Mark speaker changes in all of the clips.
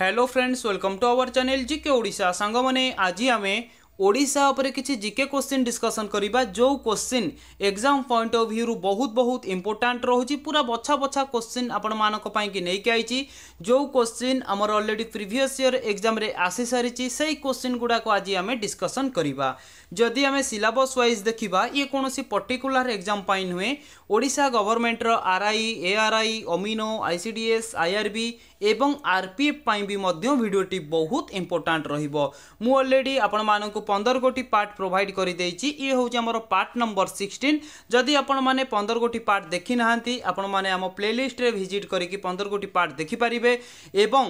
Speaker 1: hello friends welcome to our channel GK Odisha সাংমানে আজ আমি ওড়িশা উপরে কিছু জিকে কোশ্চিন ডিসকসন করা যে question exam point of view বহুত বহুত ইম্পর্টাট রয়েছে পুরা বছা বছা কোশ্চিন আপনার নেইকি আইছি যে কোশ্চিন আমার অলরেডি প্রিভিয়স ইয়র এক্সামে আসি সারিছি সেই কোশ্চিন গুড়া আজ আমি ডিসকসন করা যদি আমি সিলাবস ওয়াইজ দেখা ইয়ে কোণী পর্টিকুলার এক্সাম নুহে ଓଡ଼ିଶା ଗଭର୍ଣ୍ଣମେଣ୍ଟର ଆର୍ଆଇ ଏଆର୍ଆଇ ଅମିନୋ ଆଇସିଡିଏସ୍ ଆଇଆର୍ବି ଏବଂ ଆର୍ପିଏଫ୍ ପାଇଁ ବି ମଧ୍ୟ ଭିଡ଼ିଓଟି ବହୁତ ଇମ୍ପୋର୍ଟାଣ୍ଟ ରହିବ ମୁଁ ଅଲରେଡ଼ି ଆପଣମାନଙ୍କୁ ପନ୍ଦର ଗୋଟି ପାର୍ଟ ପ୍ରୋଭାଇଡ଼ କରିଦେଇଛି ଇଏ ହେଉଛି ଆମର ପାର୍ଟ ନମ୍ବର ସିକ୍ସଟିନ୍ ଯଦି ଆପଣମାନେ ପନ୍ଦର ଗୋଟି ପାର୍ଟ ଦେଖିନାହାନ୍ତି ଆପଣମାନେ ଆମ ପ୍ଲେଲିଷ୍ଟରେ ଭିଜିଟ୍ କରିକି ପନ୍ଦର ଗୋଟି ପାର୍ଟ ଦେଖିପାରିବେ ଏବଂ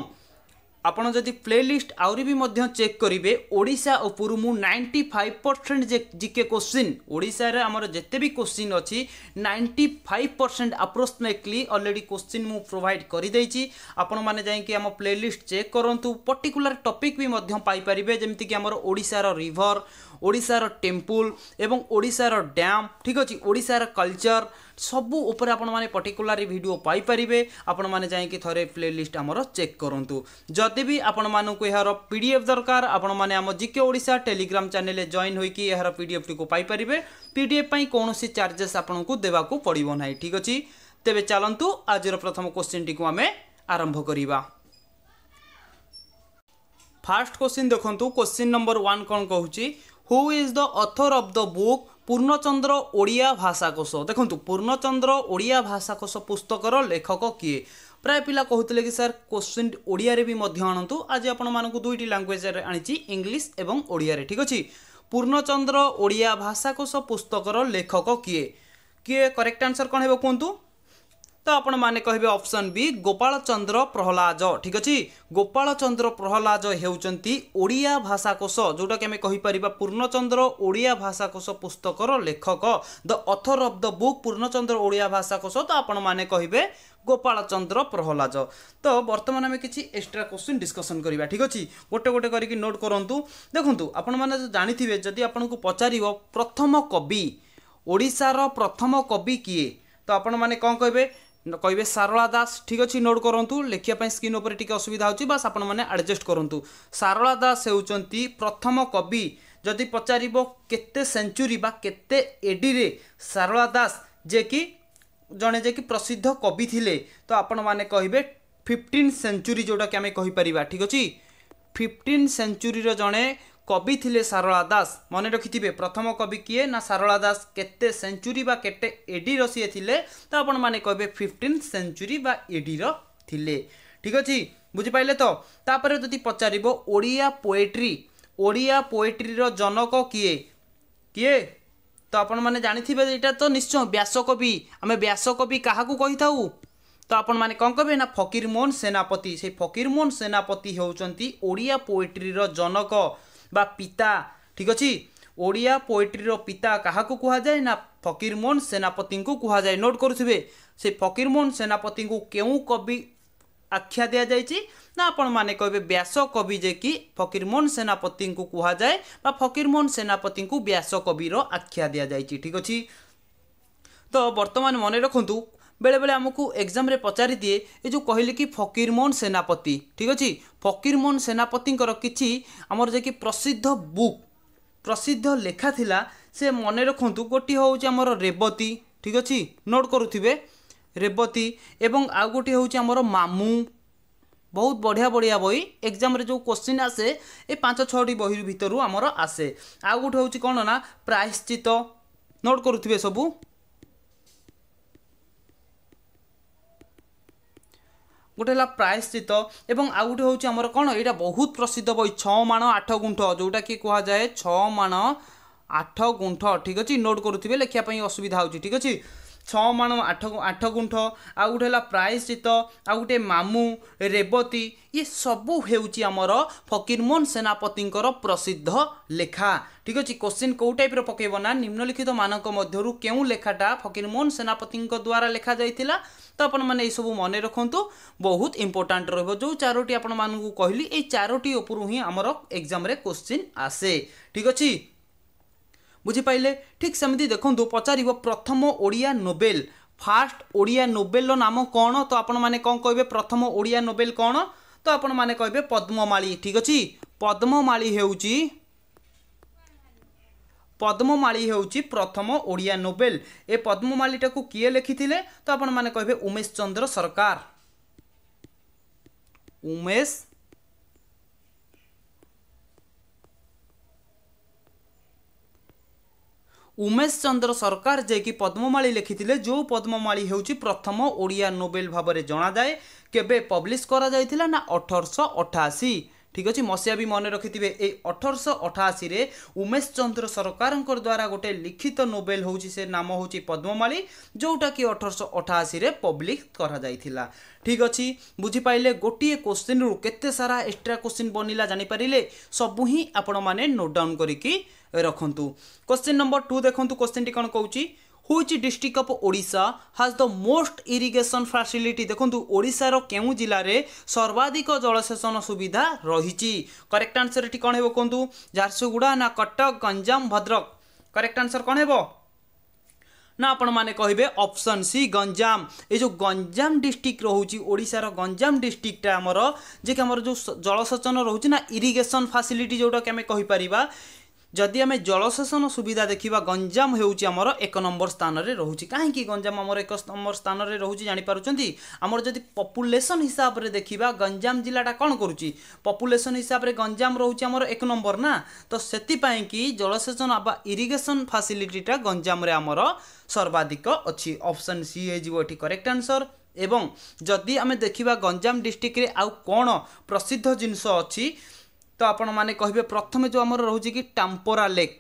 Speaker 1: ଆପଣ ଯଦି ପ୍ଲେଲିଷ୍ଟ ଆହୁରି ବି ମଧ୍ୟ ଚେକ୍ କରିବେ ଓଡ଼ିଶା ଉପରୁ ମୁଁ ninety five percent GK question ଓଡ଼ିଶାରେ ଆମର ଯେତେ ବି କୋଶ୍ଚିନ୍ ଅଛି ninety five percent approximately already question ମୁଁ ପ୍ରୋଭାଇଡ଼ କରିଦେଇଛି ଆପଣମାନେ ଯାଇକି ଆମ ପ୍ଲେଲିଷ୍ଟ ଚେକ୍ କରନ୍ତୁ ପର୍ଟିକୁଲାର ଟପିକ୍ ବି ମଧ୍ୟ ପାଇପାରିବେ ଯେମିତିକି ଆମର ଓଡ଼ିଶାର ରିଭର୍ ଓଡ଼ିଶାର ଟେମ୍ପୁଲ ଏବଂ ଓଡ଼ିଶାର ଡ୍ୟାମ୍ ଠିକ୍ ଅଛି ଓଡ଼ିଶାର କଲଚର ସବୁ ଉପରେ ଆପଣମାନେ ପର୍ଟିକୁଲାର ଭିଡ଼ିଓ ପାଇପାରିବେ ଆପଣମାନେ ଯାଇକି ଥରେ ପ୍ଲେ ଲିଷ୍ଟ ଆମର ଚେକ୍ କରନ୍ତୁ ଯଦି ବି ଆପଣମାନଙ୍କୁ ଏହାର ପି ଡି ଏଫ୍ ଦରକାର ଆପଣମାନେ ଆମ ଜିକେ ଓଡ଼ିଶା ଟେଲିଗ୍ରାମ ଚ୍ୟାନେଲରେ ଜଏନ୍ ହୋଇକି ଏହାର ପି ଡି ଏଫ୍ଟିକୁ ପାଇପାରିବେ ପି ଡି ଏଫ୍ ପାଇଁ କୌଣସି ଚାର୍ଜେସ୍ ଆପଣଙ୍କୁ ଦେବାକୁ ପଡ଼ିବ ନାହିଁ ଠିକ୍ ଅଛି ତେବେ ଚାଲନ୍ତୁ ଆଜିର ପ୍ରଥମ କୋଶ୍ଚିନ୍ଟିକୁ ଆମେ ଆରମ୍ଭ କରିବା ଫାର୍ଷ୍ଟ କୋଶ୍ଚିନ୍ ଦେଖନ୍ତୁ କୋଶ୍ଚିନ୍ ନମ୍ବର ୱାନ୍ କ'ଣ କହୁଛି who is the author of the book Purnachandra Odia Bhashakosha ଦେଖନ୍ତୁ ପୂର୍ଣ୍ଣଚନ୍ଦ୍ର ଓଡ଼ିଆ ଭାଷାକୋଷ ପୁସ୍ତକର ଲେଖକ କିଏ ପ୍ରାୟ ପିଲା କହୁଥିଲେ କି ସାର୍ କୋଶ୍ଚିନ୍ ଓଡ଼ିଆରେ ବି ମଧ୍ୟ ଆଣନ୍ତୁ ଆଜି ଆପଣମାନଙ୍କୁ ଦୁଇଟି ଲାଙ୍ଗୁଏଜରେ ଆଣିଛି ଇଂଲିଶ ଏବଂ ଓଡ଼ିଆରେ ଠିକ୍ ଅଛି ପୂର୍ଣ୍ଣଚନ୍ଦ୍ର ଓଡ଼ିଆ ଭାଷାକୋଷ ପୁସ୍ତକର ଲେଖକ କିଏ କିଏ କରେକ୍ଟ ଆନ୍ସର୍ କ'ଣ ହେବ କୁହନ୍ତୁ ଆପଣମାନେ କହିବେ ଅପସନ୍ ବି ଗୋପାଳଚନ୍ଦ୍ର ପ୍ରହଲ୍ଲାଦ ଠିକ୍ ଅଛି ଗୋପାଳଚନ୍ଦ୍ର ପ୍ରହଲ୍ଲାଦ ହେଉଛନ୍ତି ଓଡ଼ିଆ ଭାଷାକୋଷ ଯେଉଁଟାକି ଆମେ କହିପାରିବା ପୂର୍ଣ୍ଣଚନ୍ଦ୍ର ଓଡ଼ିଆ ଭାଷାକୋଷ ପୁସ୍ତକର ଲେଖକ the author of the book Purnachandra Odia Bhashakosha ତ ଆପଣମାନେ କହିବେ ଗୋପାଳଚନ୍ଦ୍ର ପ୍ରହଲ୍ଲାଦ ତ ବର୍ତ୍ତମାନ ଆମେ କିଛି ଏକ୍ସଟ୍ରା କ୍ୱେଶ୍ଚିନ୍ ଡିସ୍କସନ୍ କରିବା ଠିକ୍ ଅଛି ଗୋଟେ ଗୋଟେ କରିକି ନୋଟ୍ କରନ୍ତୁ ଦେଖନ୍ତୁ ଆପଣମାନେ ଜାଣିଥିବେ ଯଦି ଆପଣଙ୍କୁ ପଚାରିବ ପ୍ରଥମ କବି ଓଡ଼ିଶାର ପ୍ରଥମ କବି କିଏ ତ ଆପଣମାନେ କ'ଣ କହିବେ କହିବେ ସାରଳା ଦାସ ଠିକ୍ ଅଛି ନୋଟ୍ କରନ୍ତୁ ଲେଖିବା ପାଇଁ ସ୍କ୍ରିନ୍ ଉପରେ ଟିକେ ଅସୁବିଧା ହେଉଛି ବାସ୍ ଆପଣମାନେ ଆଡ଼ଜଷ୍ଟ କରନ୍ତୁ ସାରଳା ଦାସ ହେଉଛନ୍ତି ପ୍ରଥମ କବି ଯଦି ପଚାରିବ କେତେ ସେଞ୍ଚୁରୀ ବା କେତେ ଏଡ଼ିରେ ସାରଳା ଦାସ ଯିଏକି ଜଣେ ଯିଏକି ପ୍ରସିଦ୍ଧ କବି ଥିଲେ ତ ଆପଣମାନେ କହିବେ ଫିଫ୍ଟିନ୍ ସେଞ୍ଚୁରୀ ଯେଉଁଟାକି ଆମେ କହିପାରିବା ଠିକ୍ ଅଛି ଫିଫ୍ଟିନ୍ ସେଞ୍ଚୁରୀର ଜଣେ কবি লে সারলা দাস মনে রাখিথে প্রথম কবি কি না সারলা দাস কেতে সেঞ্চুরি বা কেতে এডি সি লে তো আপন মানে কবে ফিফটিন সেঞ্চুরি বা এডি রে ঠিক আছে বুঝিপারে তো তাপরে যদি পচারিব ওড়িয়া পোয়েট্রি ওড়িয়া পোয়েট্রির জনক কিয়ে কিয়ে তো আপন মানে জানিথিবে এটা তো নিশ্চয় ব্যাসকবি আমি ব্যাসকবি কাহাকু কইথাউ তো আপন মানে কম কবে না ফকিরমোহন সেনাপতি সেই ফকিরমোহন সেনাপতি হচ্ছেন ওড়িয়া পোয়েট্রির জনক বা ପିତା ଠିକ୍ ଅଛି ଓଡ଼ିଆ ପୋଏଟ୍ରିର ପିତା କାହାକୁ କୁହାଯାଏ ନା ଫକୀରମୋହନ ସେନାପତିଙ୍କୁ କୁହାଯାଏ ନୋଟ୍ କରୁଥିବେ ସେ ଫକୀରମୋହନ ସେନାପତିଙ୍କୁ କେଉଁ କବି ଆଖ୍ୟା ଦିଆଯାଇଛି ନା ଆପଣମାନେ କହିବେ ବ୍ୟାସ କବି ଯେ କି ଫକୀରମୋହନ ସେନାପତିଙ୍କୁ କୁହାଯାଏ ବା ଫକୀରମୋହନ ସେନାପତିଙ୍କୁ ବ୍ୟାସ କବିର ଆଖ୍ୟା ଦିଆଯାଇଛି ଠିକ୍ ଅଛି ତ ବର୍ତ୍ତମାନ ମନେ ରଖନ୍ତୁ ବେଳେବେଳେ ଆମକୁ ଏକ୍ଜାମ୍ରେ ପଚାରିଦିଏ ଏ ଯେଉଁ କହିଲେ କି ଫକୀରମୋହନ ସେନାପତି ଠିକ୍ ଅଛି ଫକୀରମୋହନ ସେନାପତିଙ୍କର କିଛି ଆମର ଯାଇକି ପ୍ରସିଦ୍ଧ ବୁକ୍ ପ୍ରସିଦ୍ଧ ଲେଖା ଥିଲା ସେ ମନେ ରଖନ୍ତୁ ଗୋଟିଏ ହେଉଛି ଆମର ରେବତୀ ଠିକ୍ ଅଛି ନୋଟ୍ କରୁଥିବେ ରେବତୀ ଏବଂ ଆଉ ଗୋଟିଏ ହେଉଛି ଆମର ମାମୁଁ ବହୁତ ବଢ଼ିଆ ବଢ଼ିଆ ବହି ଏକ୍ଜାମ୍ରେ ଯେଉଁ କୋଶ୍ଚିନ୍ ଆସେ ଏ ପାଞ୍ଚ ଛଅଟି ବହି ଭିତରୁ ଆମର ଆସେ ଆଉ ଗୋଟେ ହେଉଛି କ'ଣ ନା ପ୍ରାୟଶ୍ଚିତ ନୋଟ୍ କରୁଥିବେ ସବୁ ଗୋଟେ ହେଲା ପ୍ରାୟଶ୍ଚିତ ଏବଂ ଆଉ ଗୋଟେ ହେଉଛି ଆମର କ'ଣ ଏଇଟା ବହୁତ ପ୍ରସିଦ୍ଧ ବହି ଛଅ ମାଣ ଆଠ ଗୁଣ୍ଠ ଯେଉଁଟାକି କୁହାଯାଏ ଛଅ ମାଣ ଆଠ ଗୁଣ୍ଠ ଠିକ୍ ଅଛି ନୋଟ୍ କରୁଥିବେ ଲେଖିବା ପାଇଁ ଅସୁବିଧା ହେଉଛି ଠିକ୍ ଅଛି ଛଅ ମାଣ ଆଠ ଆଠ ଗୁଣ୍ଠ ଆଉ ଗୋଟେ ହେଲା ପ୍ରାୟଶ୍ଚିତ ଆଉ ଗୋଟେ ମାମୁଁ ରେବତୀ ଇଏ ସବୁ ହେଉଛି ଆମର ଫକୀରମୋହନ ସେନାପତିଙ୍କର ପ୍ରସିଦ୍ଧ ଲେଖା ଠିକ୍ ଅଛି କୋଶ୍ଚିନ୍ କେଉଁ ଟାଇପ୍ର ପକାଇବ ନା ନିମ୍ନଲିଖିତମାନଙ୍କ ମଧ୍ୟରୁ କେଉଁ ଲେଖାଟା ଫକୀରମୋହନ ସେନାପତିଙ୍କ ଦ୍ୱାରା ଲେଖାଯାଇଥିଲା ତ ଆପଣମାନେ ଏଇସବୁ ମନେ ରଖନ୍ତୁ ବହୁତ ଇମ୍ପୋର୍ଟାଣ୍ଟ ରହିବ ଯେଉଁ ଚାରୋଟି ଆପଣମାନଙ୍କୁ କହିଲି ଏଇ ଚାରୋଟି ଉପରୁ ହିଁ ଆମର ଏକ୍ଜାମ୍ରେ କୋଶ୍ଚିନ୍ ଆସେ ଠିକ୍ ଅଛି ବୁଝିପାରିଲେ ଠିକ୍ ସେମିତି ଦେଖନ୍ତୁ ପଚାରିବ ପ୍ରଥମ ଓଡ଼ିଆ ନୋବେଲ ଫାର୍ଷ୍ଟ ଓଡ଼ିଆ ନୋବେଲର ନାମ କ'ଣ ତ ଆପଣମାନେ କ'ଣ କହିବେ ପ୍ରଥମ ଓଡ଼ିଆ ନୋବେଲ କ'ଣ ତ ଆପଣମାନେ କହିବେ ପଦ୍ମମାଳୀ ଠିକ୍ ଅଛି ପଦ୍ମମାଳୀ ହେଉଛି ପଦ୍ମମାଳୀ ହେଉଛି ପ୍ରଥମ ଓଡ଼ିଆ ନୋବେଲ ଏ ପଦ୍ମମାଳୀଟାକୁ କିଏ ଲେଖିଥିଲେ ତ ଆପଣମାନେ କହିବେ ଉମେଶ ଚନ୍ଦ୍ର ସରକାର ଉମେଶ ଉମେଶ ଚନ୍ଦ୍ର ସରକାର ଯିଏକି ପଦ୍ମମାଳୀ ଲେଖିଥିଲେ ଯେଉଁ ପଦ୍ମମାଳୀ ହେଉଛି ପ୍ରଥମ ଓଡ଼ିଆ ନୋବେଲ ଭାବରେ ଜଣାଯାଏ କେବେ ପବ୍ଲିଶ କରାଯାଇଥିଲା ନା ଅଠରଶହ ଅଠାଅଶୀ ଠିକ୍ ଅଛି ମସିହା ବି ମନେ ରଖିଥିବେ ଏଇ ଅଠରଶହ ଅଠାଅଶୀରେ ଉମେଶ ଚନ୍ଦ୍ର ସରକାରଙ୍କ ଦ୍ୱାରା ଗୋଟେ ଲିଖିତ ନୋବେଲ ହେଉଛି ସେ ନାମ ହେଉଛି ପଦ୍ମମାଳୀ ଯେଉଁଟାକି ଅଠରଶହ ଅଠାଅଶୀରେ ପବ୍ଲିକ୍ କରାଯାଇଥିଲା ଠିକ୍ ଅଛି ବୁଝିପାରିଲେ ଗୋଟିଏ କୋଶ୍ଚିନ୍ରୁ କେତେ ସାରା ଏକ୍ସଟ୍ରା କୋଶ୍ଚିନ୍ ବନିଲା ଜାଣିପାରିଲେ ସବୁ ହିଁ ଆପଣମାନେ ନୋଟ୍ ଡାଉନ୍ କରିକି ରଖନ୍ତୁ କ୍ୱେଶ୍ଚିନ୍ ନମ୍ବର ଟୁ ଦେଖନ୍ତୁ କ୍ୱେଶ୍ଚିନ୍ଟି କ'ଣ କହୁଛି which district of Odisha has the most irrigation facility ଦେଖନ୍ତୁ ଓଡ଼ିଶାର କେଉଁ ଜିଲ୍ଲାରେ ସର୍ବାଧିକ ଜଳସେଚନ ସୁବିଧା ରହିଛି କରେକ୍ଟ ଆନ୍ସର୍ ଏଠି କ'ଣ ହେବ କୁହନ୍ତୁ ଝାରସୁଗୁଡ଼ା ନା କଟକ ଗଞ୍ଜାମ ଭଦ୍ରକ କରେକ୍ଟ ଆନ୍ସର୍ କ'ଣ ହେବ ନା ଆପଣମାନେ କହିବେ ଅପସନ୍ ସି ଗଞ୍ଜାମ ଏ ଯେଉଁ ଗଞ୍ଜାମ ଡିଷ୍ଟ୍ରିକ୍ଟ ରହୁଛି ଓଡ଼ିଶାର ଗଞ୍ଜାମ ଡିଷ୍ଟ୍ରିକ୍ଟଟା ଆମର ଯେ କି ଆମର ଯେଉଁ ଜଳସେଚନ ରହୁଛି ନା ଇରିଗେସନ୍ ଫାସିଲିଟି ଯେଉଁଟାକି ଆମେ କହିପାରିବା ଯଦି ଆମେ ଜଳସେଚନ ସୁବିଧା ଦେଖିବା ଗଞ୍ଜାମ ହେଉଛି ଆମର ଏକ ନମ୍ବର ସ୍ଥାନରେ ରହୁଛି କାହିଁକି ଗଞ୍ଜାମ ଆମର ଏକ ନମ୍ବର ସ୍ଥାନରେ ରହୁଛି ଜାଣିପାରୁଛନ୍ତି ଆମର ଯଦି ପପୁଲେସନ୍ ହିସାବରେ ଦେଖିବା ଗଞ୍ଜାମ ଜିଲ୍ଲାଟା କ'ଣ କରୁଛି ପପୁଲେସନ୍ ହିସାବରେ ଗଞ୍ଜାମ ରହୁଛି ଆମର ଏକ ନମ୍ବର ନା ତ ସେଥିପାଇଁକି ଜଳସେଚନ ବା ଇରିଗେସନ୍ ଫାସିଲିଟିଟା ଗଞ୍ଜାମରେ ଆମର ସର୍ବାଧିକ ଅଛି ଅପସନ୍ ସି ହେଇଯିବ ଏଠି କରେକ୍ଟ ଆନ୍ସର୍ ଏବଂ ଯଦି ଆମେ ଦେଖିବା ଗଞ୍ଜାମ ଡିଷ୍ଟ୍ରିକ୍ଟରେ ଆଉ କ'ଣ ପ୍ରସିଦ୍ଧ ଜିନିଷ ଅଛି তো ଆପଣମାନେ କହିବେ ପ୍ରଥମେ ଯେଉଁ ଆମର ରହୁଛି କି ଟାମ୍ପୋରା ଲେକ୍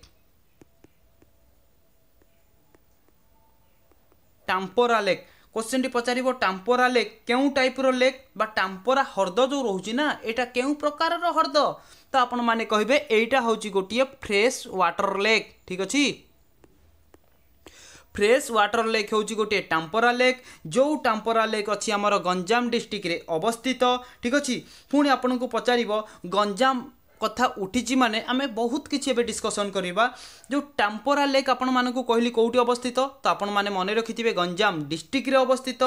Speaker 1: ଟାମ୍ପୋରା ଲେକ୍ কোশ্চেনটি পচারিব টাম্পোরা লেক কেউ টাইপর লেক বা টাম্পোরা হ্রদ যে রয়েছে না এটা কেউ প্রকারর হ্রদ তো আপনার কহবে এইটা হচ্ছে গোটিয়ে ফ্রেশ ওয়াটর লেক ঠিক আছে ଫ୍ରେଶ୍ ୱାଟର୍ ଲେକ୍ ହେଉଛି ଗୋଟିଏ ଟାମ୍ପରା ଲେକ୍ ଯେଉଁ ଟାମ୍ପରା ଲେକ୍ ଅଛି ଆମର ଗଞ୍ଜାମ ଡିଷ୍ଟ୍ରିକ୍ଟରେ ଅବସ୍ଥିତ ଠିକ୍ ଅଛି ପୁଣି ଆପଣଙ୍କୁ ପଚାରିବ ଗଞ୍ଜାମ କଥା ଉଠିଛି ମାନେ ଆମେ ବହୁତ କିଛି ଏବେ ଡିସ୍କସନ୍ କରିବା ଯେଉଁ ଟାମ୍ପରା ଲେକ୍ ଆପଣମାନଙ୍କୁ କହିଲି କେଉଁଠି ଅବସ୍ଥିତ ତ ଆପଣମାନେ ମନେ ରଖିଥିବେ ଗଞ୍ଜାମ ଡିଷ୍ଟ୍ରିକ୍ଟରେ ଅବସ୍ଥିତ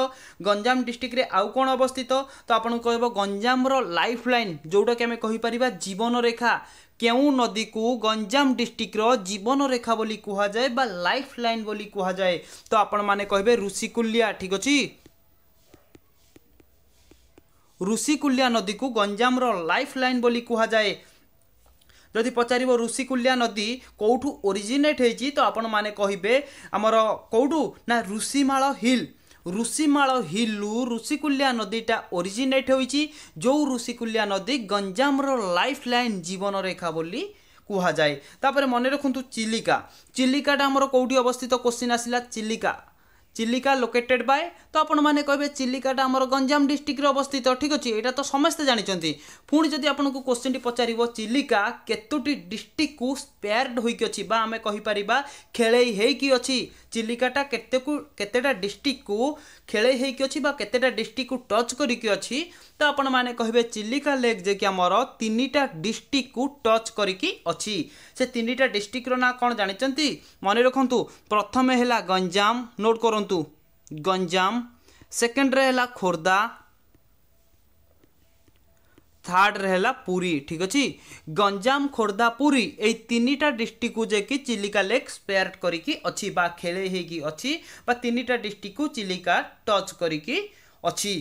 Speaker 1: ଗଞ୍ଜାମ ଡିଷ୍ଟ୍ରିକ୍ଟରେ ଆଉ କ'ଣ ଅବସ୍ଥିତ ତ ଆପଣଙ୍କୁ କହିବ ଗଞ୍ଜାମର ଲାଇଫ୍ ଲାଇନ୍ ଯେଉଁଟାକି ଆମେ କହିପାରିବା ଜୀବନରେଖା কেওঁ নদীক গঞ্জাম ডিষ্ট্ৰিক্টৰ জীৱনৰেখা বুলি কোৱা যায় বা লাইফ লাইন বুলি কোৱা যায় তো আপোন মানে কয় ঋষিকুলিয়া ঠিক অছি ঋষিকুলিয়া নদীক গঞ্জামৰ লাইফ লাইন বুলি কোৱা যায় যদি পচাৰিব ঋষিকুলিয়া নদী কোঠো অৰিজিনেট হৈছে তো আপোন মানে কয় আমাৰ কোঠো না ঋষিমাল হিল ଋଷିମାଳ ହିଲରୁ ଋଷିକୁଲ୍ୟା ନଦୀଟା ଓରିଜିନେଟ୍ ହୋଇଛି ଯେଉଁ ଋଷିକୁଲ୍ୟା ନଦୀ ଗଞ୍ଜାମର ଲାଇଫ୍ ଲାଇନ୍ ଜୀବନରେଖା ବୋଲି କୁହାଯାଏ ତାପରେ ମନେ ରଖନ୍ତୁ ଚିଲିକା ଚିଲିକାଟା ଆମର କେଉଁଠି ଅବସ୍ଥିତ କୋଶ୍ଚିନ୍ ଆସିଲା ଚିଲିକା চিলিকা লোকেটেড বাই তো আপনার কে চিলিকাটা আমার গঞ্জাম ডিস্ট্রিক্টে অবস্থিত ঠিক আছে এটা তো সমস্তে জাঁচান পুঁ যদি আপনার কোশ্চিনটি পচারিব চিলিকা কতোটি ডিস্ট্রিক্ট কু স্পেয়ার্ড হইকি অছি বা আমি কহিপার খেলাই হইকি অছি চিলিকাটা কেতেটা ডিস্ট্রিক্ট কু খেলাই হইকি অছি বা কেতেটা ডিস্ট্রিক্ট কু টচ করিকি অছি ତ ଆପଣମାନେ କହିବେ ଚିଲିକା ଲେକ୍ ଯେ କି ଆମର ତିନିଟା ଡିଷ୍ଟ୍ରିକ୍ଟକୁ ଟଚ୍ କରିକି ଅଛି ସେ ତିନିଟା ଡିଷ୍ଟ୍ରିକ୍ଟର ନାଁ କ'ଣ ଜାଣିଛନ୍ତି ମନେ ରଖନ୍ତୁ ପ୍ରଥମେ ହେଲା ଗଞ୍ଜାମ ନୋଟ୍ କରନ୍ତୁ ଗଞ୍ଜାମ ସେକେଣ୍ଡରେ ହେଲା ଖୋର୍ଦ୍ଧା থার্ডরে হেলা পুরী ঠিক আছে গঞ্জাম খোর্ধা পুরী এই তিনটা ডিস্ট্রিক্টু যাকি চিলিকা লেক স্পেয়ার্ড করিকি অছি বা খেলে হয়েকি অছি বা তিনটা ডিস্ট্রিক্টু চিলিকা টচ করিকি অছি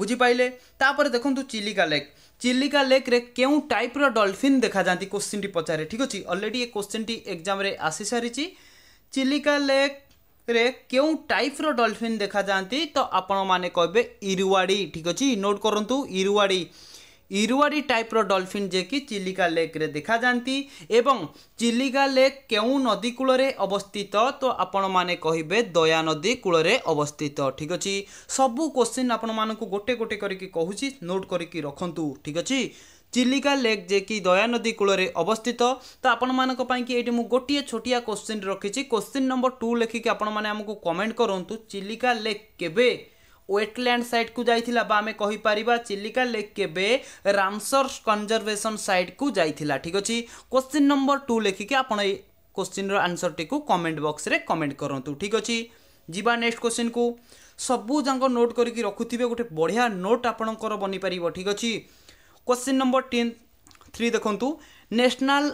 Speaker 1: বুঝিপারে তাপরে দেখুন চিলিকা লেক চিলিকা লেক্রে কেউ টাইপ্র ডলফিন দেখা যাতে কোশ্চিনটি পচারে ঠিক আছে অলরেডি এ কোশ্চিনটি এক্সামে আসি সারিছি চিলিকা লেক্রে কেউ টাইপ্র ডলফিন দেখা যাতে তো আপন মানে কবে ইরুয়াড়ি ঠিক আছে নোট করতু ইরুয়াড়ি ଇରୁଆରୀ ଟାଇପ୍ର ଡଲଫିନ୍ ଯିଏକି ଚିଲିକା ଲେକ୍ରେ ଦେଖାଯାଆନ୍ତି ଏବଂ ଚିଲିକା ଲେକ୍ କେଉଁ ନଦୀ କୂଳରେ ଅବସ୍ଥିତ ତ ଆପଣମାନେ କହିବେ ଦୟା ନଦୀ କୂଳରେ ଅବସ୍ଥିତ ଠିକ୍ ଅଛି ସବୁ କୋଶ୍ଚିନ୍ ଆପଣମାନଙ୍କୁ ଗୋଟେ ଗୋଟେ କରିକି କହୁଛି ନୋଟ୍ କରିକି ରଖନ୍ତୁ ଠିକ୍ ଅଛି ଚିଲିକା ଲେକ୍ ଯିଏକି ଦୟାନଦୀ କୂଳରେ ଅବସ୍ଥିତ ତ ଆପଣମାନଙ୍କ ପାଇଁକି ଏଇଠି ମୁଁ ଗୋଟିଏ ଛୋଟିଆ କୋଶ୍ଚିନ୍ ରଖିଛି କୋଶ୍ଚିନ୍ ନମ୍ବର ଟୁ ଲେଖିକି ଆପଣମାନେ ଆମକୁ କମେଣ୍ଟ କରନ୍ତୁ ଚିଲିକା ଲେକ୍ କେବେ ୱେଟଲ୍ୟାଣ୍ଡ ସାଇଟ୍କୁ ଯାଇଥିଲା ବା ଆମେ କହିପାରିବା ଚିଲିକା ଲେକ୍ କେବେ ରାମସର କନଜରଭେସନ୍ ସାଇଟ୍କୁ ଯାଇଥିଲା ଠିକ୍ ଅଛି କ୍ୱେଶ୍ଚିନ୍ ନମ୍ବର ଟୁ ଲେଖିକି ଆପଣ ଏଇ କୋଶ୍ଚିନ୍ର ଆନ୍ସର୍ଟିକୁ କମେଣ୍ଟ ବକ୍ସରେ କମେଣ୍ଟ କରନ୍ତୁ ଠିକ୍ ଅଛି ଯିବା ନେକ୍ସଟ କୋଶ୍ଚିନ୍କୁ ସବୁଯାକ ନୋଟ୍ କରିକି ରଖୁଥିବେ ଗୋଟେ ବଢ଼ିଆ ନୋଟ୍ ଆପଣଙ୍କର ବନିପାରିବ ଠିକ୍ ଅଛି କୋଶ୍ଚିନ୍ ନମ୍ବର ଟେନ୍ থ্রি দেখুন ন্যাশনাল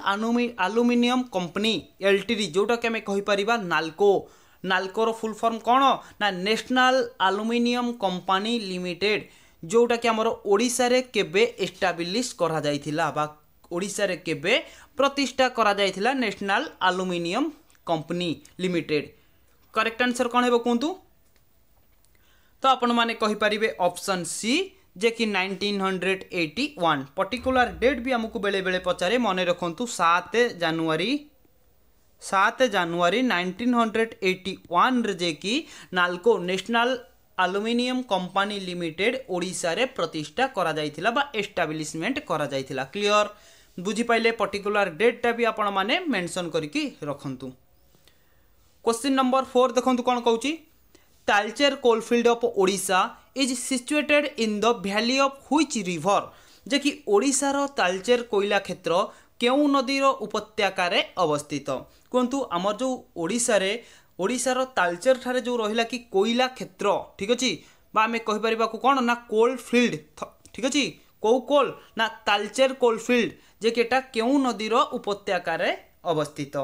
Speaker 1: আলুমিনিয়ম কোম্পানি এলটিডি যেটাকে আমি কহিপার নালকো ନାଲ୍କୋର ଫୁଲ୍ ଫର୍ମ କ'ଣ ନା ନ୍ୟାସନାଲ୍ ଆଲୁମିନିୟମ୍ କମ୍ପାନୀ ଲିମିଟେଡ୍ ଯେଉଁଟାକି ଆମର ଓଡ଼ିଶାରେ କେବେ ଏଷ୍ଟାବ୍ଲିଶ୍ କରାଯାଇଥିଲା ବା ଓଡ଼ିଶାରେ କେବେ ପ୍ରତିଷ୍ଠା କରାଯାଇଥିଲା national aluminium company limited correct answer କ'ଣ ହେବ କୁହନ୍ତୁ ତ ଆପଣମାନେ କହିପାରିବେ ଅପସନ୍ ସି ଯେ କି nineteen hundred eighty one particular date ବି ଆମକୁ ବେଳେବେଳେ ପଚାରେ ମନେ ରଖନ୍ତୁ ସାତ ଜାନୁଆରୀ ସାତ ଜାନୁଆରୀ ନାଇଣ୍ଟିନ୍ ହଣ୍ଡ୍ରେଡ଼୍ ଏଇଟି ୱାନ୍ରେ ଯେ କି NALCO national aluminium company limited ଓଡ଼ିଶାରେ ପ୍ରତିଷ୍ଠା କରାଯାଇଥିଲା ବା ଏଷ୍ଟାବ୍ଲିଶମେଣ୍ଟ କରାଯାଇଥିଲା କ୍ଲିଅର ବୁଝିପାରିଲେ ପର୍ଟିକୁଲାର ଡେଟ୍ଟା ବି ଆପଣମାନେ ମେନ୍ସନ୍ କରିକି ରଖନ୍ତୁ କ୍ୱେଶ୍ଚିନ୍ ନମ୍ବର ଫୋର୍ ଦେଖନ୍ତୁ କ'ଣ କହୁଛି Talcher coalfield of Odisha is situated in the valley of which river ଯେ କି ଓଡ଼ିଶାର ତାଲଚେର କୋଇଲା କ୍ଷେତ୍ର କେଉଁ ନଦୀର ଉପତ୍ୟକାରେ ଅବସ୍ଥିତ କୁହନ୍ତୁ ଆମର ଯେଉଁ ଓଡ଼ିଶାରେ ଓଡ଼ିଶାର ତାଲଚେରଠାରେ ଯେଉଁ ରହିଲା କି କୋଇଲା କ୍ଷେତ୍ର ଠିକ୍ ଅଛି ବା ଆମେ କହିପାରିବାକୁ କ'ଣ ନା କୋଲ୍ ଫିଲ୍ଡ ଠିକ୍ ଅଛି କେଉଁ କୋଲ୍ ନା ତାଲଚେର କୋଲ୍ ଫିଲ୍ଡ ଯେ କି ଏଇଟା କେଉଁ ନଦୀର ଉପତ୍ୟକାରେ ଅବସ୍ଥିତ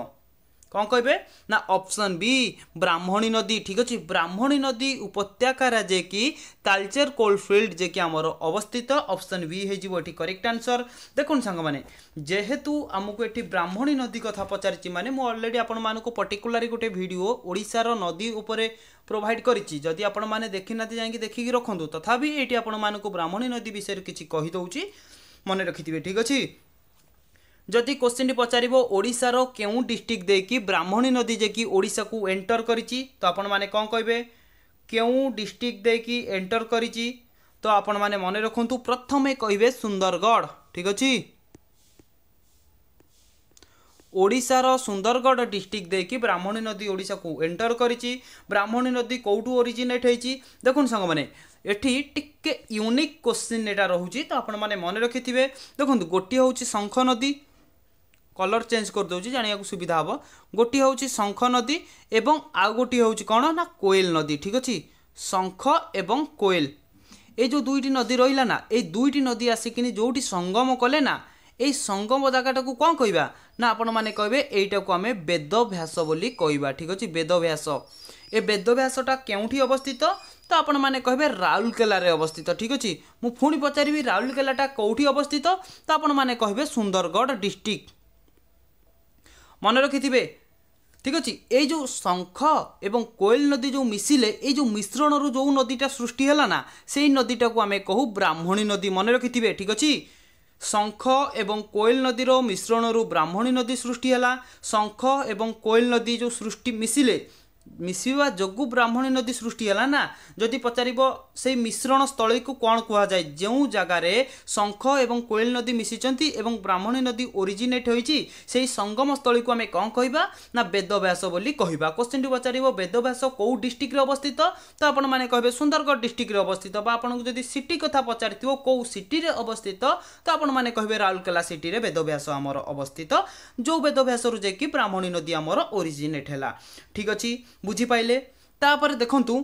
Speaker 1: କ'ଣ କହିବେ ନା ଅପସନ୍ ବି ବ୍ରାହ୍ମଣୀ ନଦୀ ଠିକ୍ ଅଛି ବ୍ରାହ୍ମଣୀ ନଦୀ ଉପତ୍ୟକାରେ ଯେକି ତାଲଚେର କୋଲଫିଲ୍ଡ ଯେକି ଆମର ଅବସ୍ଥିତ ଅପସନ୍ ବି ହେଇଯିବ ଏଠି କରେକ୍ଟ ଆନ୍ସର୍ ଦେଖନ୍ତୁ ସାଙ୍ଗମାନେ ଯେହେତୁ ଆମକୁ ଏଠି ବ୍ରାହ୍ମଣୀ ନଦୀ କଥା ପଚାରିଛି ମାନେ ମୁଁ ଅଲରେଡ଼ି ଆପଣମାନଙ୍କୁ ପର୍ଟିକୁଲାର ଗୋଟେ ଭିଡ଼ିଓ ଓଡ଼ିଶାର ନଦୀ ଉପରେ ପ୍ରୋଭାଇଡ଼ କରିଛି ଯଦି ଆପଣମାନେ ଦେଖିନାହାନ୍ତି ଯାଇକି ଦେଖିକି ରଖନ୍ତୁ ତଥାପି ଏଇଠି ଆପଣମାନଙ୍କୁ ବ୍ରାହ୍ମଣୀ ନଦୀ ବିଷୟରେ କିଛି କହିଦେଉଛି ମନେ ରଖିଥିବେ ଠିକ୍ ଅଛି ଯଦି କୋଶ୍ଚିନ୍ ପଚାରିବ ଓଡ଼ିଶାର କେଉଁ ଡିଷ୍ଟ୍ରିକ୍ଟ ଦେଇକି ବ୍ରାହ୍ମଣୀ ନଦୀ ଯାଇକି ଓଡ଼ିଶାକୁ ଏଣ୍ଟର କରିଛି ତ ଆପଣମାନେ କ'ଣ କହିବେ କେଉଁ ଡିଷ୍ଟ୍ରିକ୍ଟ ଦେଇକି ଏଣ୍ଟର କରିଛି ତ ଆପଣମାନେ ମନେ ରଖନ୍ତୁ ପ୍ରଥମେ କହିବେ ସୁନ୍ଦରଗଡ଼ ଠିକ୍ ଅଛି ଓଡ଼ିଶାର ସୁନ୍ଦରଗଡ଼ ଡିଷ୍ଟ୍ରିକ୍ଟ ଦେଇକି ବ୍ରାହ୍ମଣୀ ନଦୀ ଓଡ଼ିଶାକୁ ଏଣ୍ଟର କରିଛି ବ୍ରାହ୍ମଣୀ ନଦୀ କେଉଁଠୁ ଓରିଜିନେଟ୍ ହେଇଛି ଦେଖନ୍ତୁ ସାଙ୍ଗମାନେ ଏଠି ଟିକେ ୟୁନିକ୍ କୋଶ୍ଚିନ୍ ଏଇଟା ରହୁଛି ତ ଆପଣମାନେ ମନେ ରଖିଥିବେ ଦେଖନ୍ତୁ ଗୋଟିଏ ହେଉଛି ଶଙ୍ଖ ନଦୀ କଲର୍ ଚେଞ୍ଜ କରିଦେଉଛି ଜାଣିବାକୁ ସୁବିଧା ହେବ ଗୋଟିଏ ହେଉଛି ଶଙ୍ଖ ନଦୀ ଏବଂ ଆଉ ଗୋଟିଏ ହେଉଛି କ'ଣ ନା କୋଏଲ ନଦୀ ଠିକ୍ ଅଛି ଶଙ୍ଖ ଏବଂ କୋଏଲ ଏଇ ଯେଉଁ ଦୁଇଟି ନଦୀ ରହିଲା ନା ଏଇ ଦୁଇଟି ନଦୀ ଆସିକିନି ଯେଉଁଠି ସଙ୍ଗମ କଲେ ନା ଏଇ ସଙ୍ଗମ ଜାଗାଟାକୁ କ'ଣ କହିବା ନା ଆପଣମାନେ କହିବେ ଏଇଟାକୁ ଆମେ ବେଦଭ୍ୟାସ ବୋଲି କହିବା ଠିକ୍ ଅଛି ବେଦଭ୍ୟାସ ଏ ବେଦଭ୍ୟାସଟା କେଉଁଠି ଅବସ୍ଥିତ ତ ଆପଣମାନେ କହିବେ ରାଉରକେଲାରେ ଅବସ୍ଥିତ ଠିକ୍ ଅଛି ମୁଁ ପୁଣି ପଚାରିବି ରାଉରକେଲାଟା କେଉଁଠି ଅବସ୍ଥିତ ତ ଆପଣମାନେ କହିବେ ସୁନ୍ଦରଗଡ଼ ଡିଷ୍ଟ୍ରିକ୍ଟ ମନେ ରଖିଥିବେ ଠିକ୍ ଅଛି ଏଇ ଯେଉଁ ଶଙ୍ଖ ଏବଂ କୋଏଲ ନଦୀ ଯେଉଁ ମିଶିଲେ ଏଇ ଯେଉଁ ମିଶ୍ରଣରୁ ଯେଉଁ ନଦୀଟା ସୃଷ୍ଟି ହେଲା ନା ସେଇ ନଦୀଟାକୁ ଆମେ କହୁ ବ୍ରାହ୍ମଣୀ ନଦୀ ମନେ ରଖିଥିବେ ଠିକ୍ ଅଛି ଶଙ୍ଖ ଏବଂ କୋଏଲ ନଦୀର ମିଶ୍ରଣରୁ ବ୍ରାହ୍ମଣୀ ନଦୀ ସୃଷ୍ଟି ହେଲା ଶଙ୍ଖ ଏବଂ କୋଏଲ ନଦୀ ଯେଉଁ ସୃଷ୍ଟି ମିଶିଲେ ମିଶିବା ଯୋଗୁଁ ବ୍ରାହ୍ମଣୀ ନଦୀ ସୃଷ୍ଟି ହେଲା ନା ଯଦି ପଚାରିବ ସେଇ ମିଶ୍ରଣ ସ୍ଥଳୀକୁ କ'ଣ କୁହାଯାଏ ଯେଉଁ ଜାଗାରେ ଶଙ୍ଖ ଏବଂ କୋଇଲ ନଦୀ ମିଶିଛନ୍ତି ଏବଂ ବ୍ରାହ୍ମଣୀ ନଦୀ ଓରିଜିନେଟ୍ ହୋଇଛି ସେହି ସଙ୍ଗମ ସ୍ଥଳୀକୁ ଆମେ କ'ଣ କହିବା ନା ବେଦବ୍ୟାସ ବୋଲି କହିବା କୋଶ୍ଚିନ୍ଟି ପଚାରିବ ବେଦବ୍ୟାସ କେଉଁ ଡିଷ୍ଟ୍ରିକ୍ଟରେ ଅବସ୍ଥିତ ତ ଆପଣମାନେ କହିବେ ସୁନ୍ଦରଗଡ଼ ଡିଷ୍ଟ୍ରିକ୍ଟରେ ଅବସ୍ଥିତ ବା ଆପଣଙ୍କୁ ଯଦି ସିଟି କଥା ପଚାରିଥିବ କେଉଁ ସିଟିରେ ଅବସ୍ଥିତ ତ ଆପଣମାନେ କହିବେ ରାଉରକେଲା ସିଟିରେ ବେଦବ୍ୟାସ ଆମର ଅବସ୍ଥିତ ଯେଉଁ ବେଦବ୍ୟାସରୁ ଯାଇକି ବ୍ରାହ୍ମଣୀ ନଦୀ ଆମର ଓରିଜିନେଟ୍ ହେଲା ଠିକ୍ ଅଛି ବୁଝିପାରିଲେ ତାପରେ ଦେଖନ୍ତୁ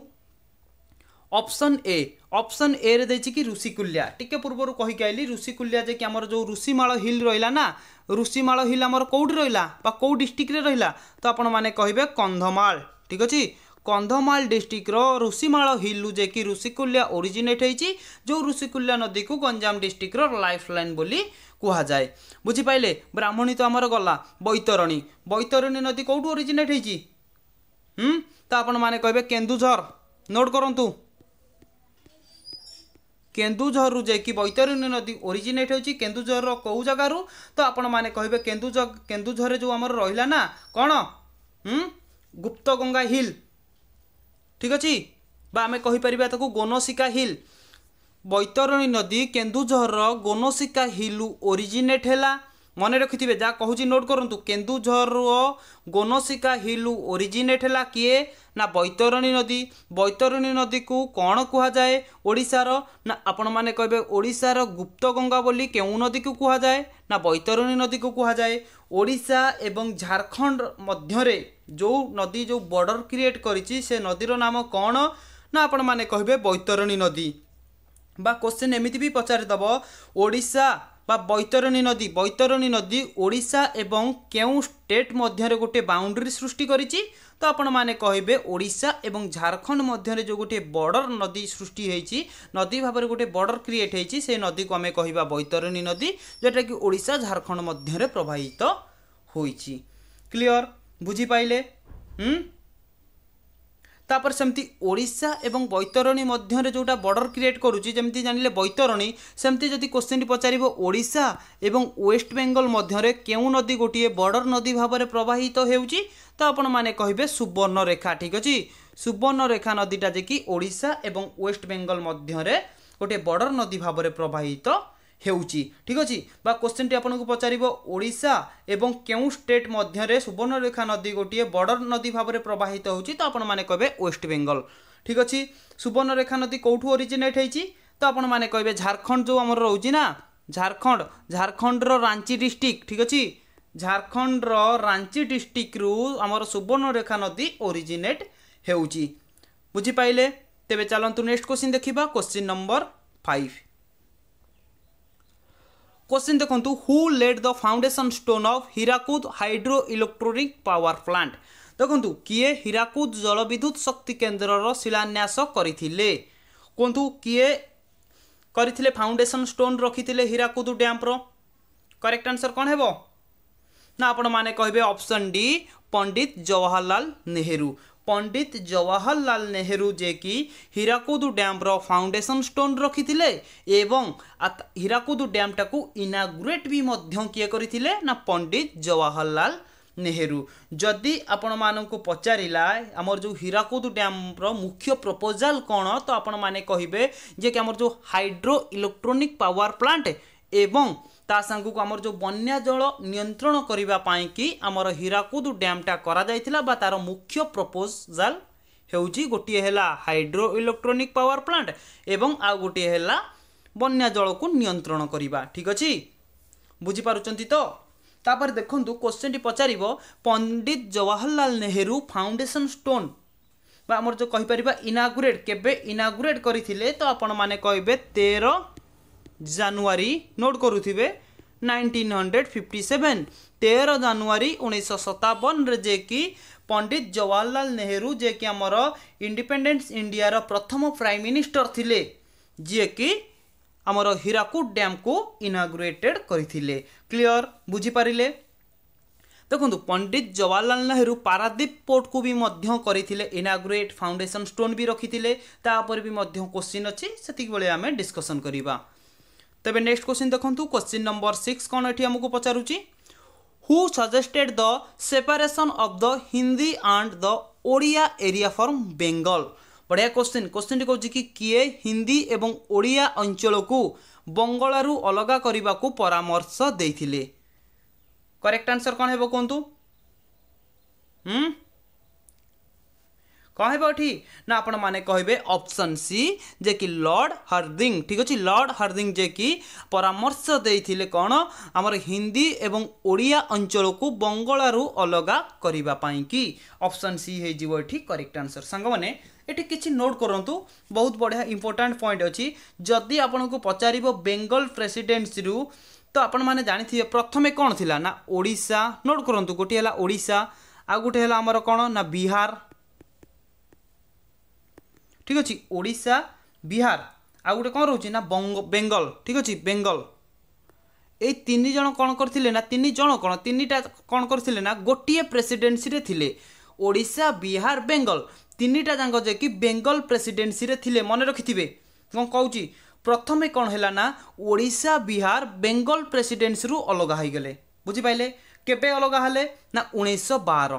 Speaker 1: ଅପସନ୍ ଏ ଅପସନ୍ ଏରେ ଦେଇଛି କି ଋଷିକୁଲ୍ୟା ଟିକେ ପୂର୍ବରୁ କହିକି ଆଇଲି ଋଷିକୁଲ୍ୟା ଯେ କି ଆମର ଯେଉଁ ଋଷିମାଳ ହିଲ୍ ରହିଲା ନା ଋଷିମାଳ ହିଲ୍ ଆମର କେଉଁଠି ରହିଲା ବା କେଉଁ ଡିଷ୍ଟ୍ରିକ୍ଟରେ ରହିଲା ତ ଆପଣମାନେ କହିବେ କନ୍ଧମାଳ ଠିକ୍ ଅଛି କନ୍ଧମାଳ ଡିଷ୍ଟ୍ରିକ୍ଟର ଋଷିମାଳ ହିଲ୍ରୁ ଯେ କି ଋଷିକୁଲ୍ୟା ଓରିଜିନେଟ୍ ହେଇଛି ଯେଉଁ ଋଷିକୁଲ୍ୟା ନଦୀକୁ ଗଞ୍ଜାମ ଡିଷ୍ଟ୍ରିକ୍ଟର ଲାଇଫ୍ ଲାଇନ୍ ବୋଲି କୁହାଯାଏ ବୁଝିପାରିଲେ ବ୍ରାହ୍ମଣୀ ତ ଆମର ଗଲା ବୈତରଣୀ ବୈତରଣୀ ନଦୀ କେଉଁଠୁ ଓରିଜିନେଟ୍ ହେଇଛି হুম তো আপনার কে কেন্দুঝর নোট করতু କେନ୍ଦୁଝରରୁ ଯାଇକି ବୈତରଣୀ ନଦୀ ଓରିଜିନେଟ୍ ହେଉଛି କେନ୍ଦୁଝରର କେଉଁ ଜାଗାରୁ ତ ଆପଣମାନେ କହିବେ କେନ୍ଦୁଝର କେନ୍ଦୁଝରରେ ଯେଉଁ ଆମର ରହିଲା ନା କ'ଣ ଗୁପ୍ତଗଙ୍ଗା ହିଲ୍ ଠିକ୍ ଅଛି ବା ଆମେ କହିପାରିବା ତାକୁ ଗୋନସିକା ହିଲ୍ ବୈତରଣୀ ନଦୀ କେନ୍ଦୁଝରର ଗୋନସିକା ହିଲ୍ରୁ ଓରିଜିନେଟ୍ ହେଲା ମନେ ରଖିଥିବେ ଯାହା କହୁଛି ନୋଟ୍ କରନ୍ତୁ କେନ୍ଦୁଝରର ଗୋନସିକା ହିଲୁ ଓରିଜିନେଟ୍ ହେଲା କିଏ ନା ବୈତରଣୀ ନଦୀ ବୈତରଣୀ ନଦୀକୁ କ'ଣ କୁହାଯାଏ ଓଡ଼ିଶାର ନା ଆପଣମାନେ କହିବେ ଓଡ଼ିଶାର ଗୁପ୍ତଗଙ୍ଗା ବୋଲି କେଉଁ ନଦୀକୁ କୁହାଯାଏ ନା ବୈତରଣୀ ନଦୀକୁ କୁହାଯାଏ ଓଡ଼ିଶା ଏବଂ ଝାଡ଼ଖଣ୍ଡ ମଧ୍ୟରେ ଯେଉଁ ନଦୀ ଯେଉଁ ବର୍ଡ଼ର କ୍ରିଏଟ୍ କରିଛି ସେ ନଦୀର ନାମ କ'ଣ ନା ଆପଣମାନେ କହିବେ ବୈତରଣୀ ନଦୀ ବା କୋଶ୍ଚିନ୍ ଏମିତି ବି ପଚାରିଦେବ ଓଡ଼ିଶା বা বৈতরণী নদী বৈতরণী নদী ওড়িশা এবং কেউ স্টেট মধ্যে গোটে বাউন্ডারি সৃষ্টি করেছি তো আপনার কহবে ওড়িশা এবং ঝাড়খণ্ড মধ্যে যে গোটে বর্ডর নদী সৃষ্টি হয়েছি নদী ভাবে গোটে বর্ডর ক্রিয়েট হয়েছি সেই নদীকে আমি কহবা বৈতরণী নদী যেটা কি ওড়িশা ঝাড়খণ্ড মধ্যে প্রবাহিত হয়েছি ক্লিয়র বুঝিপাইলে হুম তাপরে সেমতি ওড়িশা এবং বৈতরণী মধ্যে যেটা বর্ডর ক্রিয়েট করুচি যেমি জাঁলে বৈতরণী সেমতি যদি কোশ্চিনটি পচারিব ওড়িশা এবং ওয়েস্ট বেঙ্গল মধ্যে কেউ নদী গোটিয়ে বর্ডর নদী ভাবে প্রবাহিত হেউচি তো আপনার মানে কহবে সুবর্ণরেখা ঠিক আছে সুবর্ণরেখা নদীটা যে কি ওড়িশা এবং ওয়েস্ট বেঙ্গল মধ্যে গোটে বর্ডর নদী ভাবে প্রবাহিত ହେଉଛି ଠିକ୍ ଅଛି ବା କୋଶ୍ଚିନ୍ଟି ଆପଣଙ୍କୁ ପଚାରିବ ଓଡ଼ିଶା ଏବଂ କେଉଁ ଷ୍ଟେଟ୍ ମଧ୍ୟରେ ସୁବର୍ଣ୍ଣରେଖା ନଦୀ ଗୋଟିଏ ବର୍ଡ଼ର ନଦୀ ଭାବରେ ପ୍ରବାହିତ ହେଉଛି ତ ଆପଣମାନେ କହିବେ ୱେଷ୍ଟବେଙ୍ଗଲ ଠିକ୍ ଅଛି ସୁବର୍ଣ୍ଣରେଖା ନଦୀ କେଉଁଠୁ ଓରିଜିନେଟ୍ ହେଇଛି ତ ଆପଣମାନେ କହିବେ ଝାରଖଣ୍ଡ ଯେଉଁ ଆମର ରହୁଛି ନା ଝାରଖଣ୍ଡ ଝାରଖଣ୍ଡର ରାଞ୍ଚି ଡିଷ୍ଟ୍ରିକ୍ଟ ଠିକ୍ ଅଛି ଝାରଖଣ୍ଡର ରାଞ୍ଚି ଡିଷ୍ଟ୍ରିକ୍ଟରୁ ଆମର ସୁବର୍ଣ୍ଣରେଖା ନଦୀ ଓରିଜିନେଟ୍ ହେଉଛି ବୁଝିପାରିଲେ ତେବେ ଚାଲନ୍ତୁ ନେକ୍ସଟ କୋଶ୍ଚିନ୍ ଦେଖିବା କୋଶ୍ଚିନ୍ ନମ୍ବର ଫାଇଭ୍ क्वेश्चन देखु who laid the foundation stone of Hirakud hydro electronic power plant ଦେଖନ୍ତୁ କିଏ ହୀରାକୁଦ ଜଳବିଦ୍ୟୁତ ଶକ୍ତି କେନ୍ଦ୍ରର ଶିଳାନ୍ୟାସ କରିଥିଲେ କୁହନ୍ତୁ କିଏ କରିଥିଲେ ଫାଉଣ୍ଡେସନ୍ ଷ୍ଟୋନ୍ ରଖିଥିଲେ ହୀରାକୁଦ ଡ୍ୟାମ୍ର କରେକ୍ଟ ଆନ୍ସର୍ କ'ଣ ହେବ ନା ଆପଣମାନେ କହିବେ ଅପସନ୍ ଡି ପଣ୍ଡିତ ଜବାହରଲାଲ ନେହେରୁ पंडित जवाहरलाल नेहरू जे कि ହୀରାକୁଦ ଡ୍ୟାମ୍ର ଫାଉଣ୍ଡେସନ୍ ଷ୍ଟୋନ୍ ରଖିଥିଲେ ଏବଂ ହୀରାକୁଦ ଡ୍ୟାମ୍ଟାକୁ ଇନାଗୁରେଟ୍ ବି ମଧ୍ୟ କିଏ କରିଥିଲେ ନା ପଣ୍ଡିତ ଜବାହରଲାଲ ନେହେରୁ ଯଦି ଆପଣମାନଙ୍କୁ ପଚାରିଲା ଆମର ଯେଉଁ ହୀରାକୁଦ ଡ୍ୟାମ୍ର ମୁଖ୍ୟ ପ୍ରପୋଜାଲ୍ କ'ଣ ତ ଆପଣମାନେ କହିବେ ଯେ କି ଆମର ଯେଉଁ ହାଇଡ୍ରୋ ଇଲେକ୍ଟ୍ରୋନିକ୍ ପାୱାର ପ୍ଲାଣ୍ଟ ଏବଂ ତା ସାଙ୍ଗକୁ ଆମର ଯେଉଁ ବନ୍ୟା ଜଳ ନିୟନ୍ତ୍ରଣ କରିବା ପାଇଁକି ଆମର ହୀରାକୁଦ ଡ୍ୟାମ୍ଟା କରାଯାଇଥିଲା ବା ତା'ର ମୁଖ୍ୟ ପ୍ରପୋଜାଲ୍ ହେଉଛି ଗୋଟିଏ ହେଲା ହାଇଡ୍ରୋ ଇଲେକ୍ଟ୍ରୋନିକ୍ ପାୱାର ପ୍ଲାଣ୍ଟ ଏବଂ ଆଉ ଗୋଟିଏ ହେଲା ବନ୍ୟା ଜଳକୁ ନିୟନ୍ତ୍ରଣ କରିବା ଠିକ୍ ଅଛି ବୁଝିପାରୁଛନ୍ତି ତ ତାପରେ ଦେଖନ୍ତୁ କୋଶ୍ଚିନ୍ଟି ପଚାରିବ ପଣ୍ଡିତ ଜବାହରଲାଲ ନେହେରୁ ଫାଉଣ୍ଡେସନ୍ ଷ୍ଟୋନ୍ ବା ଆମର ଯେଉଁ କହିପାରିବା ଇନାଗୁରେଟ୍ କେବେ ଇନାଗୁରେଟ୍ କରିଥିଲେ ତ ଆପଣମାନେ କହିବେ ତେର ଜାନୁଆରୀ ନୋଟ୍ କରୁଥିବେ ନାଇଣ୍ଟିନ୍ ହଣ୍ଡ୍ରେଡ଼ ଫିଫ୍ଟି ସେଭେନ୍ ତେର ଜାନୁଆରୀ ଉଣେଇଶହ ସତାବନରେ ଯିଏକି ପଣ୍ଡିତ ଜବାହରଲାଲ ନେହେରୁ ଯିଏକି ଆମର ଇଣ୍ଡିପେଣ୍ଡେନ୍ସ ଇଣ୍ଡିଆର ପ୍ରଥମ ପ୍ରାଇମ୍ ମିନିଷ୍ଟର ଥିଲେ ଯିଏକି ଆମର ହୀରାକୁଦ ଡ୍ୟାମ୍କୁ ଇନାଗୁରେଟେଡ଼୍ କରିଥିଲେ କ୍ଲିଅର୍ ବୁଝିପାରିଲେ ଦେଖନ୍ତୁ ପଣ୍ଡିତ ଜବାହରଲାଲ ନେହେରୁ ପାରାଦୀପ ପୋର୍ଟକୁ ବି ମଧ୍ୟ କରିଥିଲେ ଇନାଗୁରେଟ୍ ଫାଉଣ୍ଡେସନ୍ ଷ୍ଟୋନ୍ ବି ରଖିଥିଲେ ତାପରେ ବି ମଧ୍ୟ କୋଶ୍ଚିନ୍ ଅଛି ସେତିକିବେଳେ ଆମେ ଡିସ୍କସନ୍ କରିବା ତେବେ ନେକ୍ସଟ କ୍ୱେଶ୍ଚିନ୍ ଦେଖନ୍ତୁ କ୍ୱେଶ୍ଚିନ୍ ନମ୍ବର ସିକ୍ସ କ'ଣ ଏଠି ଆମକୁ ପଚାରୁଛି who suggested the separation of the Hindi and the Odia area from Bengal ବଢ଼ିଆ କ୍ୱେଶ୍ଚିନ୍ କ୍ୱେଶ୍ଚିନ୍ଟି କହୁଛି କି କିଏ ହିନ୍ଦୀ ଏବଂ ଓଡ଼ିଆ ଅଞ୍ଚଳକୁ ବଙ୍ଗଳାରୁ ଅଲଗା କରିବାକୁ ପରାମର୍ଶ ଦେଇଥିଲେ କରେକ୍ଟ ଆନ୍ସର କ'ଣ ହେବ କୁହନ୍ତୁ ହୁଁ କ'ଣ ହେବ ଏଠି ନା ଆପଣମାନେ କହିବେ ଅପସନ୍ ସି ଯେ କି ଲର୍ଡ଼ ହର୍ଦିଂ ଠିକ୍ ଅଛି ଲର୍ଡ଼ ହର୍ଦିଂ ଯେ କି ପରାମର୍ଶ ଦେଇଥିଲେ କ'ଣ ଆମର ହିନ୍ଦୀ ଏବଂ ଓଡ଼ିଆ ଅଞ୍ଚଳକୁ ବଙ୍ଗଳାରୁ ଅଲଗା କରିବା ପାଇଁ କି ଅପସନ୍ ସି ହେଇଯିବ ଏଠି କରେକ୍ଟ ଆନ୍ସର୍ ସାଙ୍ଗମାନେ ଏଠି କିଛି ନୋଟ୍ କରନ୍ତୁ ବହୁତ ବଢ଼ିଆ ଇମ୍ପୋର୍ଟାଣ୍ଟ ପଏଣ୍ଟ ଅଛି ଯଦି ଆପଣଙ୍କୁ ପଚାରିବ ବେଙ୍ଗଲ ପ୍ରେସିଡେନ୍ସିରୁ ତ ଆପଣମାନେ ଜାଣିଥିବେ ପ୍ରଥମେ କ'ଣ ଥିଲା ନା ଓଡ଼ିଶା ନୋଟ୍ କରନ୍ତୁ ଗୋଟିଏ ହେଲା ଓଡ଼ିଶା ଆଉ ଗୋଟେ ହେଲା ଆମର କ'ଣ ନା ବିହାର ঠিক আছে ଓଡ଼ିଶା ବିହାର ଆଉ ଗୋଟେ କ'ଣ ରହୁଛି ନା ବଙ୍ଗ ବେଙ୍ଗଲ ଠିକ୍ ଅଛି ବେଙ୍ଗଲ এই ତିନି ଜଣ କ'ଣ କରିଥିଲେ ନା ତିନି ଜଣ କ'ଣ ତିନିଟା କ'ଣ କରିଥିଲେ ନା ଗୋଟିଏ ପ୍ରେସିଡେନ୍ସିରେ ଥିଲେ ଓଡ଼ିଶା ବିହାର ବେଙ୍ଗଲ ତିନିଟା ଯାଙ୍କ ଯାଇକି ବେଙ୍ଗଲ ପ୍ରେସିଡେନ୍ସିରେ ଥିଲେ ମନେ ରଖିଥିବେ କ'ଣ କହୁଛି ପ୍ରଥମେ କ'ଣ ହେଲା ନା ଓଡ଼ିଶା ବିହାର ବେଙ୍ଗଲ ପ୍ରେସିଡେନ୍ସିରୁ ଅଲଗା ହୋଇଗଲେ ବୁଝିପାରିଲେ କେବେ ଅଲଗା ହେଲେ ନା ଉଣେଇଶହ ବାର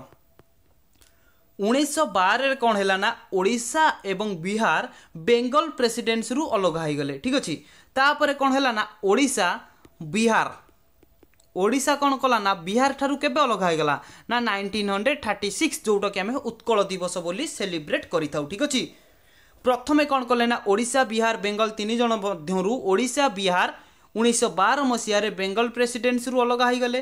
Speaker 1: ଉଣେଇଶହ ବାରରେ କ'ଣ ହେଲା ନା ଓଡ଼ିଶା ଏବଂ ବିହାର ବେଙ୍ଗଲ ପ୍ରେସିଡେନ୍ସିରୁ ଅଲଗା ହୋଇଗଲେ ଠିକ୍ ଅଛି ତାପରେ କ'ଣ ହେଲା ନା ଓଡ଼ିଶା ବିହାର ଓଡ଼ିଶା କ'ଣ କଲା ନା ବିହାର ଠାରୁ କେବେ ଅଲଗା ହୋଇଗଲା ନା ନାଇଣ୍ଟିନ୍ ହଣ୍ଡ୍ରେଡ଼ ଥାର୍ଟି ସିକ୍ସ ଯେଉଁଟାକି ଆମେ ଉତ୍କଳ ଦିବସ ବୋଲି ସେଲିବ୍ରେଟ୍ କରିଥାଉ ଠିକ୍ ଅଛି ପ୍ରଥମେ କ'ଣ କଲେ ନା ଓଡ଼ିଶା ବିହାର ବେଙ୍ଗଲ ତିନି ଜଣ ମଧ୍ୟରୁ ଓଡ଼ିଶା ବିହାର ଉଣେଇଶହ ବାର ମସିହାରେ ବେଙ୍ଗଲ ପ୍ରେସିଡେନ୍ସିରୁ ଅଲଗା ହୋଇଗଲେ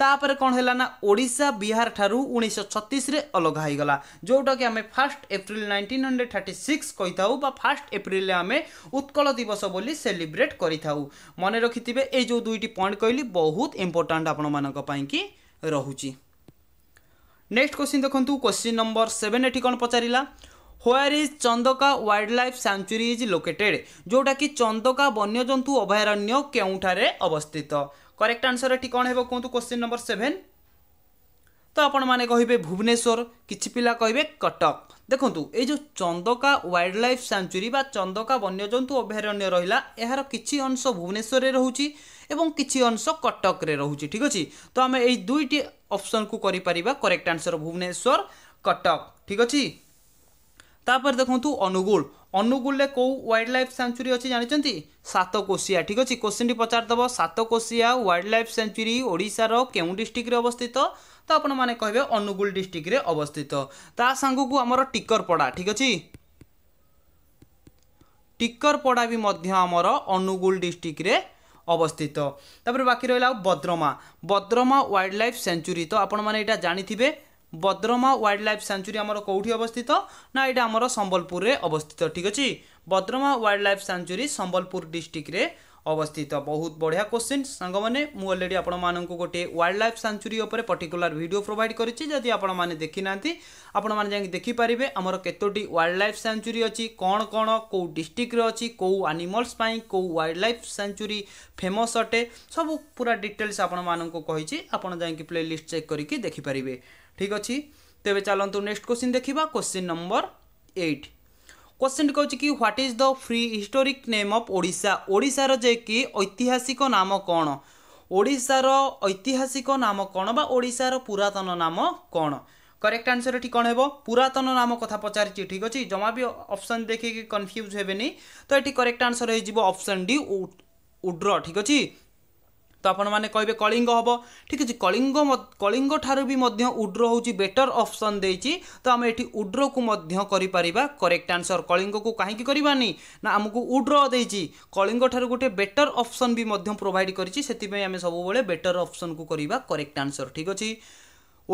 Speaker 1: ତାପରେ କ'ଣ ହେଲା ନା ଓଡ଼ିଶା ବିହାର ଠାରୁ ଉଣେଇଶହ ଛତିଶରେ ଅଲଗା ହେଇଗଲା ଯେଉଁଟାକି ଆମେ first April nineteen hundred thirty six କହିଥାଉ ବା ଫାର୍ଷ୍ଟ ଏପ୍ରିଲରେ ଆମେ ଉତ୍କଳ ଦିବସ ବୋଲି ସେଲିବ୍ରେଟ୍ କରିଥାଉ ମନେ ରଖିଥିବେ ଏଇ ଯେଉଁ ଦୁଇଟି ପଏଣ୍ଟ କହିଲି ବହୁତ ଇମ୍ପୋର୍ଟାଣ୍ଟ ଆପଣମାନଙ୍କ ପାଇଁକି ରହୁଛି ନେକ୍ସଟ କ୍ୱେଶ୍ଚିନ୍ ଦେଖନ୍ତୁ କ୍ୱେଶ୍ଚିନ୍ ନମ୍ବର ସେଭେନ୍ ଏଠି କ'ଣ ପଚାରିଲା where is Chandaka wildlife sanctuary is located ଯେଉଁଟାକି ଚନ୍ଦକା ବନ୍ୟଜନ୍ତୁ ଅଭୟାରଣ୍ୟ କେଉଁଠାରେ ଅବସ୍ଥିତ করেক্ট ଆନ୍ସର ଏଠି କ'ଣ ହେବ କୁହନ୍ତୁ କୋଶ୍ଚିନ୍ ନମ୍ବର ସେଭେନ୍ ତ ଆପଣମାନେ କହିବେ ଭୁବନେଶ୍ୱର କିଛି ପିଲା କହିବେ କଟକ ଦେଖନ୍ତୁ ଏଇ ଯେଉଁ ଚନ୍ଦକା ୱାଇଲ୍ଡ ଲାଇଫ୍ ସାଞ୍ଚୁରୀ ବା ଚନ୍ଦକା ବନ୍ୟଜନ୍ତୁ ଅଭୟାରଣ୍ୟ ରହିଲା ଏହାର କିଛି ଅଂଶ ଭୁବନେଶ୍ୱରରେ ରହୁଛି ଏବଂ କିଛି ଅଂଶ କଟକରେ ରହୁଛି ଠିକ୍ ଅଛି ତ ଆମେ ଏଇ ଦୁଇଟି ଅପସନ୍କୁ କରିପାରିବା କରେକ୍ଟ ଆନ୍ସର ଭୁବନେଶ୍ୱର କଟକ ଠିକ୍ ଅଛି ତାପରେ ଦେଖନ୍ତୁ ଅନୁଗୁଳ ଅନୁଗୁଳରେ କେଉଁ ୱାଇଲ୍ଡ ଲାଇଫ୍ ସାଙ୍କ୍ଚୁରୀ ଅଛି ଜାଣିଛନ୍ତି ସାତକୋଶିଆ ଠିକ୍ ଅଛି କୋଶ୍ଚିନ୍ଟି ପଚାରିଦେବ ସାତକୋଶିଆ ୱାଇଲ୍ଡ ଲାଇଫ୍ ସାଙ୍କ୍ଚୁରୀ ଓଡ଼ିଶାର କେଉଁ ଡିଷ୍ଟ୍ରିକ୍ଟରେ ଅବସ୍ଥିତ ତ ଆପଣମାନେ କହିବେ ଅନୁଗୁଳ ଡିଷ୍ଟ୍ରିକ୍ଟରେ ଅବସ୍ଥିତ ତା ସାଙ୍ଗକୁ ଆମର ଟିକରପଡ଼ା ଠିକ୍ ଅଛି ଟିକରପଡ଼ା ବି ମଧ୍ୟ ଆମର ଅନୁଗୁଳ ଡିଷ୍ଟ୍ରିକ୍ଟରେ অবস্থিত তাপরে বাকি রহিলা Badrama Badrama wild life sanctuary ତ ଆପଣମାନେ ଏଇଟା ଜାଣିଥିବେ ବଦ୍ରମା ୱାଇଲ୍ଡ ଲାଇଫ୍ ସାଞ୍ଚୁରୀ ଆମର କେଉଁଠି ଅବସ୍ଥିତ ନା ଏଇଟା ଆମର ସମ୍ବଲପୁରରେ ଅବସ୍ଥିତ ଠିକ୍ ଅଛି Badrama wild life sanctuary Sambalpur ଡିଷ୍ଟ୍ରିକ୍ଟରେ ଅବସ୍ଥିତ ବହୁତ ବଢ଼ିଆ କୋଶ୍ଚିନ୍ ସାଙ୍ଗମାନେ ମୁଁ ଅଲରେଡ଼ି ଆପଣମାନଙ୍କୁ ଗୋଟିଏ ୱାଇଲ୍ଡ ଲାଇଫ୍ ସାଞ୍ଚୁରୀ ଉପରେ ପର୍ଟିକୁଲାର ଭିଡ଼ିଓ ପ୍ରୋଭାଇଡ଼ କରିଛି ଯଦି ଆପଣମାନେ ଦେଖିନାହାନ୍ତି ଆପଣମାନେ ଯାଇକି ଦେଖିପାରିବେ ଆମର କେତୋଟି ୱାଇଲ୍ଡ ଲାଇଫ୍ ସାଞ୍ଚୁରୀ ଅଛି କ'ଣ କ'ଣ କେଉଁ ଡିଷ୍ଟ୍ରିକ୍ଟରେ ଅଛି କେଉଁ ଆନିମଲ୍ସ ପାଇଁ କେଉଁ ୱାଇଲ୍ଡ ଲାଇଫ୍ ସାଞ୍ଚୁରୀ ଫେମସ୍ ଅଟେ ସବୁ ପୁରା ଡିଟେଲ୍ସ ଆପଣମାନଙ୍କୁ କହିଛି ଆପଣ ଯାଇକି ପ୍ଲେ ଲିଷ୍ଟ ଚେକ୍ କରିକି ଦେଖିପାରିବେ ଠିକ୍ ଅଛି ତେବେ ଚାଲନ୍ତୁ ନେକ୍ସଟ କୋଶ୍ଚିନ୍ ଦେଖିବା କୋଶ୍ଚିନ୍ ନମ୍ବର ଏଇଟ୍ क्वेश्चन कहूँ कि what is the free historic name of ओडा ओडार जे कि ऐतिहासिक नाम कौन ओडार ऐतिहासिक नाम कौन बाशार पुरतन नाम कौन करेक्ट आंसर ये कौन है पुरतन नाम कथ पचार ठीक अच्छे जमा भी अप्सन देखिए कनफ्यूज हेनी तो ये correct answer option D Udra ठीक अच्छी ତ ଆପଣମାନେ କହିବେ କଳିଙ୍ଗ ହେବ ଠିକ୍ ଅଛି କଳିଙ୍ଗ କଳିଙ୍ଗ ଠାରୁ ବି ମଧ୍ୟ ଉଡ୍ରୋ ହେଉଛି ବେଟର ଅପସନ୍ ଦେଇଛି ତ ଆମେ ଏଠି ଉଡ୍ରୋକୁ ମଧ୍ୟ କରିପାରିବା କରେକ୍ଟ ଆନ୍ସର୍ କଳିଙ୍ଗକୁ କାହିଁକି କରିବାନି ନା ଆମକୁ ଉଡ୍ରୋ ଦେଇଛି କଳିଙ୍ଗ ଠାରୁ ଗୋଟେ ବେଟର ଅପସନ୍ ବି ମଧ୍ୟ ପ୍ରୋଭାଇଡ଼ କରିଛି ସେଥିପାଇଁ ଆମେ ସବୁବେଳେ ବେଟର ଅପସନ୍କୁ କରିବା କରେକ୍ଟ ଆନ୍ସର୍ ଠିକ୍ ଅଛି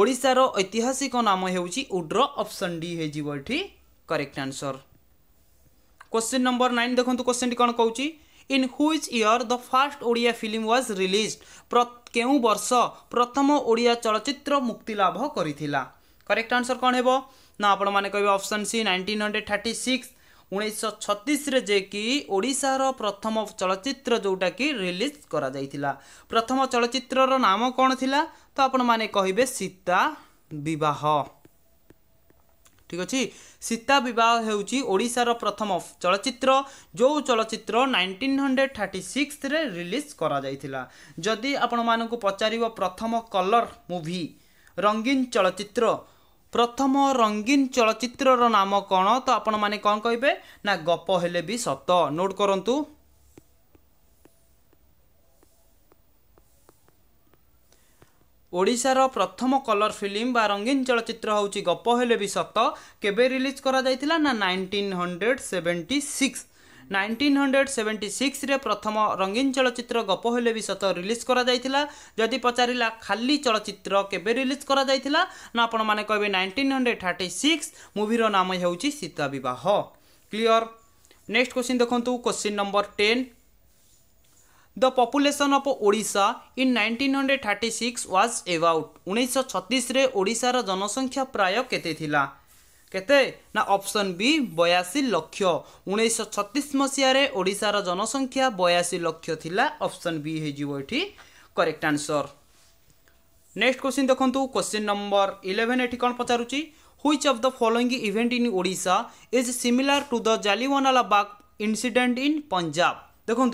Speaker 1: ଓଡ଼ିଶାର ଐତିହାସିକ ନାମ ହେଉଛି ଉଡ୍ରୋ ଅପସନ୍ ଡି ହୋଇଯିବ ଏଠି correct answer question number nine देखो क्वेश्चन कौन कौन in which year the first Odia film was released কেউ বর্ষ প্রথম ওড়িয়া চলচ্চিত্র মুক্তিলাভ করেছিলা করেক্ট আনসর কণ হব না আপনার কে option C nineteen hundred thirty six ଉଣେଇଶହ ଛତିଶରେ ଯେକି ଓଡ଼ିଶାର ପ୍ରଥମ ଚଳଚ୍ଚିତ୍ର ଯେଉଁଟାକି ରିଲିଜ୍ କରାଯାଇଥିଲା ପ୍ରଥମ ଚଳଚ୍ଚିତ୍ରର ନାମ କ'ଣ ଥିଲା ତ ଆପଣମାନେ କହିବେ ସୀତା ବିବାହ ଠିକ୍ ଅଛି ସୀତା ବିବାହ ହେଉଛି ଓଡ଼ିଶାର ପ୍ରଥମ ଚଳଚ୍ଚିତ୍ର ଯେଉଁ ଚଳଚ୍ଚିତ୍ର ନାଇଣ୍ଟିନ୍ ହଣ୍ଡ୍ରେଡ଼ ଥାର୍ଟି ସିକ୍ସରେ ରିଲିଜ୍ କରାଯାଇଥିଲା ଯଦି ଆପଣମାନଙ୍କୁ ପଚାରିବ ପ୍ରଥମ କଲର୍ ମୁଭି ରଙ୍ଗୀନ ଚଳଚ୍ଚିତ୍ର ପ୍ରଥମ ରଙ୍ଗୀନ ଚଳଚ୍ଚିତ୍ରର ନାମ କ'ଣ ତ ଆପଣମାନେ କ'ଣ କହିବେ ନା ଗପ ହେଲେ ବି ସତ ନୋଟ୍ କରନ୍ତୁ ଓଡ଼ିଶାର ପ୍ରଥମ କଲର୍ ଫିଲ୍ମ ବା ରଙ୍ଗୀନ ଚଳଚ୍ଚିତ୍ର ହେଉଛି ଗପ ହେଲେ ବି ସତ କେବେ ରିଲିଜ୍ କରାଯାଇଥିଲା ନା nineteen hundred seventy six nineteen hundred seventy ସିକ୍ସରେ ପ୍ରଥମ ରଙ୍ଗୀନ ଚଳଚ୍ଚିତ୍ର ଗପ ହେଲେ ବି ସତ ରିଲିଜ୍ କରାଯାଇଥିଲା ଯଦି ପଚାରିଲା ଖାଲି ଚଳଚ୍ଚିତ୍ର କେବେ ରିଲିଜ୍ କରାଯାଇଥିଲା ନା ଆପଣମାନେ କହିବେ ନାଇଣ୍ଟିନ୍ ହଣ୍ଡ୍ରେଡ଼୍ ଥାର୍ଟି ସିକ୍ସ ମୁଭିର ନାମ ହେଉଛି Sita Bibaha clear next question ଦେଖନ୍ତୁ question number ten The population of Odisha in 1936 was about 1936 re केते ना ऑप्शन बी बयासी लक्ष उन्नीसश छत्तीस मसीह जनसंख्या बयासी लक्ष थिला ऑप्शन बी हो करेक्ट आंसर नेक्स्ट क्वेश्चन देखु क्वेश्चन नंबर इलेवेन ये कौन पचारूँ which of the following event in ओडा is similar to the Jallianwala Bagh incident in Punjab देखूँ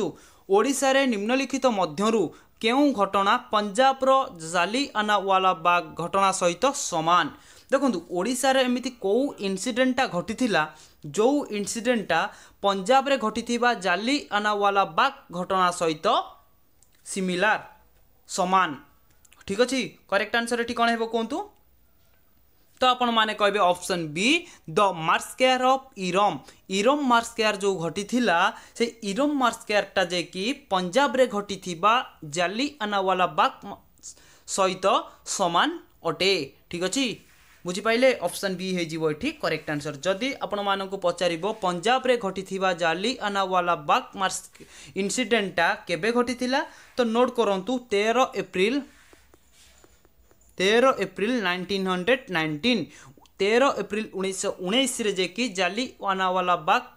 Speaker 1: ଓଡ଼ିଶାରେ ନିମ୍ନଲିଖିତ ମଧ୍ୟରୁ କେଉଁ ଘଟଣା ପଞ୍ଜାବର ଜାଲିଆନାୱାଲାବାଗ ଘଟଣା ସହିତ ସମାନ ଦେଖନ୍ତୁ ଓଡ଼ିଶାରେ ଏମିତି କେଉଁ ଇନସିଡେଣ୍ଟଟା ଘଟିଥିଲା ଯେଉଁ ଇନସିଡେଣ୍ଟଟା ପଞ୍ଜାବରେ ଘଟିଥିବା ଜାଲିଆନାୱାଲାବାଗ ଘଟଣା ସହିତ ସିମିଲାର ସମାନ ଠିକ୍ ଅଛି କରେକ୍ଟ ଆନ୍ସର ଏଠି କ'ଣ ହେବ କୁହନ୍ତୁ तो आपण मैंने कहे option B the massacre of Eram Eram massacre যে ঘটিলা সেই ইরম মার্স কেয়ারটা যে কি পঞ্জাবরে ঘটি জালিয়ানাওয়ালা বাগ সহিত সমান অটে ঠিক আছে বুঝিপাইলে অপশন বি হয়ে যাব এটি করেক্ট আনসর যদি আপনার পচারিব পঞ্জাবরে ঘটি জালিয়ানাওয়ালা বাগ মার্স ইনসিডেন্টটা কেবে ঘটি তো নোট করতু তের এপ্রিল तेरह एप्रिल 1919 तेरह एप्रिल उन्नीस जेकि जाली वानावाला बाग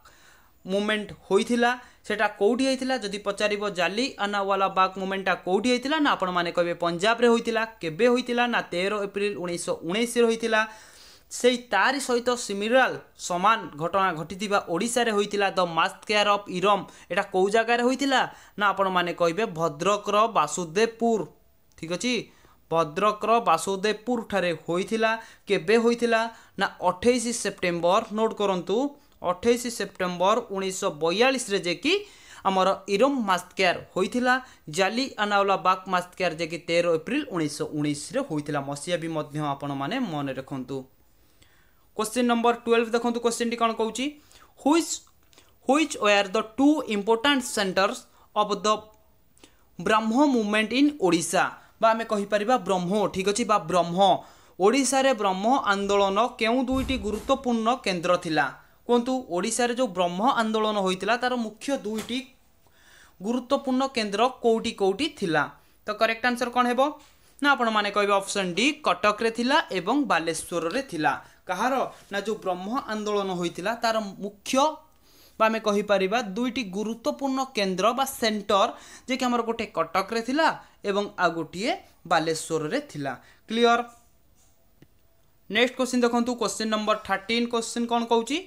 Speaker 1: ମୁଭମେଣ୍ଟ ହୋଇଥିଲା সেটা কোটি হয়েছিল যদি পচারিব জালি আনাওয়ালা বাগ মুভমেন্টটা কোটি হয়েছিল না আপনার কে পঞ্জাবরে হয়েছিল কেবে হয়েছিল না তের এপ্রিল উনিশশো উনিশে হয়েছিল সেই তারি সহিত সিমিরাল সমান ঘটনা ঘটি ওড়শার হয়েছিল the massacre of Eram এটা কেউ জায়গায় হয়েছিল না আপনার কে ভদ্রকর বাসুদেবপুর ঠিক আছে ଭଦ୍ରକର ବାସୁଦେବପୁର ଠାରେ ହୋଇଥିଲା କେବେ ହୋଇଥିଲା ନା ଅଠେଇଶ ସେପ୍ଟେମ୍ବର ନୋଟ୍ କରନ୍ତୁ ଅଠେଇଶ ସେପ୍ଟେମ୍ବର ଉଣେଇଶହ ବୟାଳିଶରେ ଯେ କି ଆମର ଇରମ୍ ମାସ୍କେୟାର ହୋଇଥିଲା ଜାଲି ଆନାଓଲା ବାକ୍ ମାସ୍କେୟାର ଯେ କି ତେର ଏପ୍ରିଲ ଉଣେଇଶହ ଉଣେଇଶରେ ହୋଇଥିଲା ମସିହା ବି ମଧ୍ୟ ଆପଣମାନେ ମନେ ରଖନ୍ତୁ କୋଶ୍ଚିନ୍ ନମ୍ବର ଟୁଏଲଭ ଦେଖନ୍ତୁ କୋଶ୍ଚିନ୍ଟି କ'ଣ କହୁଛି which which were the two important centres of the Brahmo movement in Odisha ବା ଆମେ କହିପାରିବା ବ୍ରହ୍ମ ଠିକ୍ ଅଛି ବା ବ୍ରହ୍ମ ଓଡ଼ିଶାରେ ବ୍ରହ୍ମ ଆନ୍ଦୋଳନ କେଉଁ ଦୁଇଟି ଗୁରୁତ୍ୱପୂର୍ଣ୍ଣ କେନ୍ଦ୍ର ଥିଲା କୁହନ୍ତୁ ଓଡ଼ିଶାରେ ଯେଉଁ ବ୍ରହ୍ମ ଆନ୍ଦୋଳନ ହୋଇଥିଲା ତା'ର ମୁଖ୍ୟ ଦୁଇଟି ଗୁରୁତ୍ୱପୂର୍ଣ୍ଣ କେନ୍ଦ୍ର କେଉଁଠି କେଉଁଠି ଥିଲା ତ କରେକ୍ଟ ଆନ୍ସର୍ କ'ଣ ହେବ ନା ଆପଣମାନେ କହିବେ ଅପସନ୍ ଡି କଟକରେ ଥିଲା ଏବଂ ବାଲେଶ୍ୱରରେ ଥିଲା କାହାର ନା ଯେଉଁ ବ୍ରହ୍ମ ଆନ୍ଦୋଳନ ହୋଇଥିଲା ତା'ର ମୁଖ୍ୟ বা আমি କହିପାରିବା ଦୁଇଟି ଗୁରୁତ୍ୱପୂର୍ଣ୍ଣ କେନ୍ଦ୍ର ବା ସେଣ୍ଟର ଯେକି ଆମର ଗୋଟିଏ କଟକରେ ଥିଲା ଏବଂ ଆଉ ଗୋଟିଏ ବାଲେଶ୍ୱରରେ ଥିଲା କ୍ଲିଅର ନେକ୍ସଟ କ୍ୱେଶ୍ଚିନ୍ ଦେଖନ୍ତୁ କ୍ୱେଶ୍ଚିନ୍ ନମ୍ବର ଥାର୍ଟିନ୍ କ୍ୱେଶ୍ଚିନ୍ କ'ଣ କହୁଛି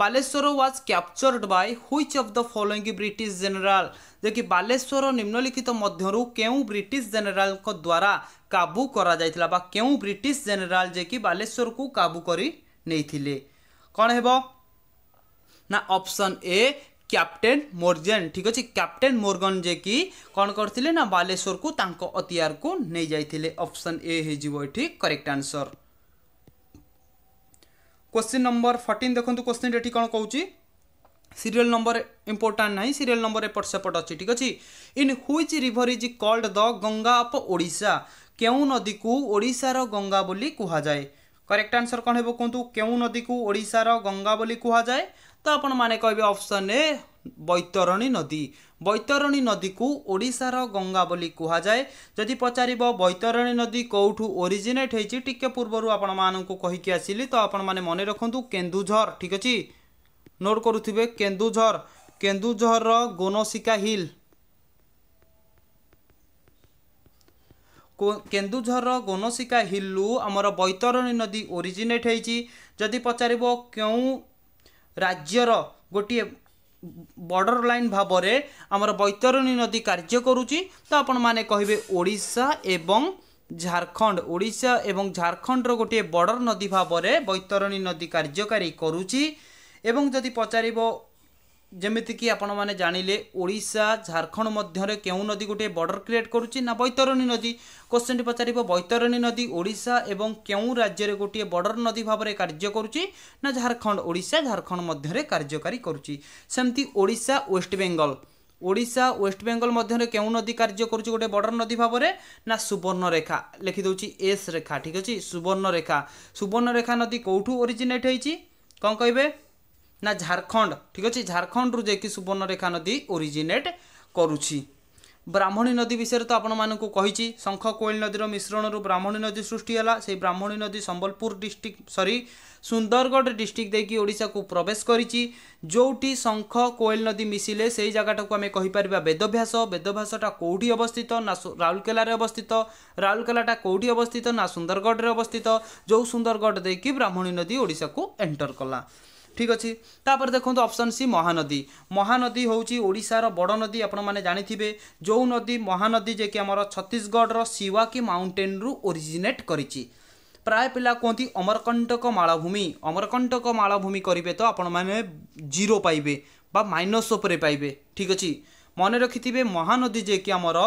Speaker 1: Baleswar was captured by which of the following British general ଯେକି ବାଲେଶ୍ୱର ନିମ୍ନଲିଖିତ ମଧ୍ୟରୁ କେଉଁ ବ୍ରିଟିଶ ଜେନେରାଲଙ୍କ ଦ୍ୱାରା କାବୁ କରାଯାଇଥିଲା ବା କେଉଁ ବ୍ରିଟିଶ ଜେନେରାଲ ଯେକି ବାଲେଶ୍ୱରକୁ କାବୁ କରି ନେଇଥିଲେ କ'ଣ ହେବ ना ऑप्शन ए କ୍ୟାପ୍ଟେନ୍ ମୋର୍ଜେନ୍ ଠିକ୍ ଅଛି କ୍ୟାପ୍ଟେନ୍ ମୋର୍ଗନ୍ ଯେ କି କ'ଣ କରିଥିଲେ ନା ବାଲେଶ୍ୱରକୁ ତାଙ୍କ ଅତିଆରକୁ ନେଇଯାଇଥିଲେ ଅପସନ୍ ଏ ହେଇଯିବ ଏଠି correct answer question number fourteen ଦେଖନ୍ତୁ କ୍ୱେଶ୍ଚିନ୍ ଏଠି କ'ଣ କହୁଛି ସିରିଏଲ୍ ନମ୍ବର ଇମ୍ପୋର୍ଟାଣ୍ଟ ନାହିଁ ସିରିଏଲ୍ ନମ୍ବର ଏପଟ ସେପଟ ଅଛି ଠିକ୍ ଅଛି in which river is called the Ganga of Odisha କେଉଁ ନଦୀକୁ ଓଡ଼ିଶାର ଗଙ୍ଗା ବୋଲି କୁହାଯାଏ କରେକ୍ଟ ଆନ୍ସର୍ କ'ଣ ହେବ କୁହନ୍ତୁ କେଉଁ ନଦୀକୁ ଓଡ଼ିଶାର ଗଙ୍ଗା ବୋଲି କୁହାଯାଏ ତ ଆପଣମାନେ କହିବେ ଅପସନ୍ ଏ ବୈତରଣୀ ନଦୀ ବୈତରଣୀ ନଦୀକୁ ଓଡ଼ିଶାର ଗଙ୍ଗା ବୋଲି କୁହାଯାଏ ଯଦି ପଚାରିବ ବୈତରଣୀ ନଦୀ କେଉଁଠୁ ଓରିଜିନେଟ୍ ହେଇଛି ଟିକେ ପୂର୍ବରୁ ଆପଣମାନଙ୍କୁ କହିକି ଆସିଲି ତ ଆପଣମାନେ ମନେ ରଖନ୍ତୁ କେନ୍ଦୁଝର ଠିକ୍ ଅଛି ନୋଟ୍ କରୁଥିବେ କେନ୍ଦୁଝର କେନ୍ଦୁଝରର ଗୋନସିକା ହିଲ୍ କେନ୍ଦୁଝରର ଗୋନସିକା ହିଲ୍ରୁ ଆମର ବୈତରଣୀ ନଦୀ ଓରିଜିନେଟ୍ ହେଇଛି ଯଦି ପଚାରିବ କେଉଁ রাজ্যর গোটিয়ে বর্ডর লাইন ভাবরে আমার বৈতরণী নদী কার্য করুচি তো আপন মানে কহিবে ওড়িশা এবং ঝাড়খণ্ড ওড়িশা এবং ঝাড়খণ্ডর গোটিয়ে বর্ডর নদী ভাবরে বৈতরণী নদী কার্যকারী করুচি এবং যদি পচারিব ଯେମିତିକି ଆପଣମାନେ ଜାଣିଲେ ଓଡ଼ିଶା ଝାଡ଼ଖଣ୍ଡ ମଧ୍ୟରେ କେଉଁ ନଦୀ ଗୋଟିଏ ବର୍ଡ଼ର କ୍ରିଏଟ୍ କରୁଛି ନା ବୈତରଣୀ ନଦୀ କୋଶ୍ଚିନ୍ଟି ପଚାରିବ ବୈତରଣୀ ନଦୀ ଓଡ଼ିଶା ଏବଂ କେଉଁ ରାଜ୍ୟରେ ଗୋଟିଏ ବର୍ଡ଼ର ନଦୀ ଭାବରେ କାର୍ଯ୍ୟ କରୁଛି ନା ଝାଡ଼ଖଣ୍ଡ ଓଡ଼ିଶା ଝାଡ଼ଖଣ୍ଡ ମଧ୍ୟରେ କାର୍ଯ୍ୟକାରୀ କରୁଛି ସେମିତି ଓଡ଼ିଶା ୱେଷ୍ଟବେଙ୍ଗଲ ଓଡ଼ିଶା ୱେଷ୍ଟବେଙ୍ଗଲ ମଧ୍ୟରେ କେଉଁ ନଦୀ କାର୍ଯ୍ୟ କରୁଛି ଗୋଟେ ବର୍ଡ଼ର ନଦୀ ଭାବରେ ନା ସୁବର୍ଣ୍ଣରେଖା ଲେଖିଦେଉଛି ଏସ୍ ରେଖା ଠିକ୍ ଅଛି ସୁବର୍ଣ୍ଣରେଖା ସୁବର୍ଣ୍ଣରେଖା ନଦୀ କେଉଁଠୁ ଓରିଜିନେଟ୍ ହେଇଛି କ'ଣ କହିବେ ନା ଝାରଖଣ୍ଡ ଠିକ୍ ଅଛି ଝାରଖଣ୍ଡରୁ ଯାଇକି ସୁବର୍ଣ୍ଣରେଖା ନଦୀ ଓରିଜିନେଟ୍ କରୁଛି ବ୍ରାହ୍ମଣୀ ନଦୀ ବିଷୟରେ ତ ଆପଣମାନଙ୍କୁ କହିଛି ଶଙ୍ଖ କୋଇଲ ନଦୀର ମିଶ୍ରଣରୁ ବ୍ରାହ୍ମଣୀ ନଦୀ ସୃଷ୍ଟି ହେଲା ସେହି ବ୍ରାହ୍ମଣୀ ନଦୀ ସମ୍ବଲପୁର ଡିଷ୍ଟ୍ରିକ୍ଟ ସରି ସୁନ୍ଦରଗଡ଼ ଡିଷ୍ଟ୍ରିକ୍ଟ ଦେଇକି ଓଡ଼ିଶାକୁ ପ୍ରବେଶ କରିଛି ଯେଉଁଠି ଶଙ୍ଖ କୋଏଲ ନଦୀ ମିଶିଲେ ସେହି ଜାଗାଟାକୁ ଆମେ କହିପାରିବା ବେଦଭ୍ୟାସ ବେଦଭ୍ୟାସଟା କେଉଁଠି ଅବସ୍ଥିତ ନା ରାଉରକେଲାରେ ଅବସ୍ଥିତ ରାଉରକେଲାଟା କେଉଁଠି ଅବସ୍ଥିତ ନା ସୁନ୍ଦରଗଡ଼ରେ ଅବସ୍ଥିତ ଯେଉଁ ସୁନ୍ଦରଗଡ଼ ଦେଇକି ବ୍ରାହ୍ମଣୀ ନଦୀ ଓଡ଼ିଶାକୁ ଏଣ୍ଟର କଲା ঠিক ଅଛି ତାପରେ ଦେଖନ୍ତୁ ଅପସନ୍ ସି ମହାନଦୀ ମହାନଦୀ ହେଉଛି ଓଡ଼ିଶାର ବଡ଼ ନଦୀ ଆପଣମାନେ ଜାଣିଥିବେ ଯେଉଁ ନଦୀ ମହାନଦୀ ଯେକି ଆମର ଛତିଶଗଡ଼ର ସିୱାକି ମାଉଣ୍ଟେନ୍ରୁ ଓରିଜିନେଟ୍ କରିଛି ପ୍ରାୟ ପିଲା କୁହନ୍ତି ଅମରକଣ୍ଟକ ମାଳଭୂମି ଅମରକଣ୍ଟକ ମାଳଭୂମି କରିବେ ତ ଆପଣମାନେ ଜିରୋ ପାଇବେ ବା ମାଇନସ୍ ଉପରେ ପାଇବେ ଠିକ୍ ଅଛି ମନେ ରଖିଥିବେ ମହାନଦୀ ଯେକି ଆମର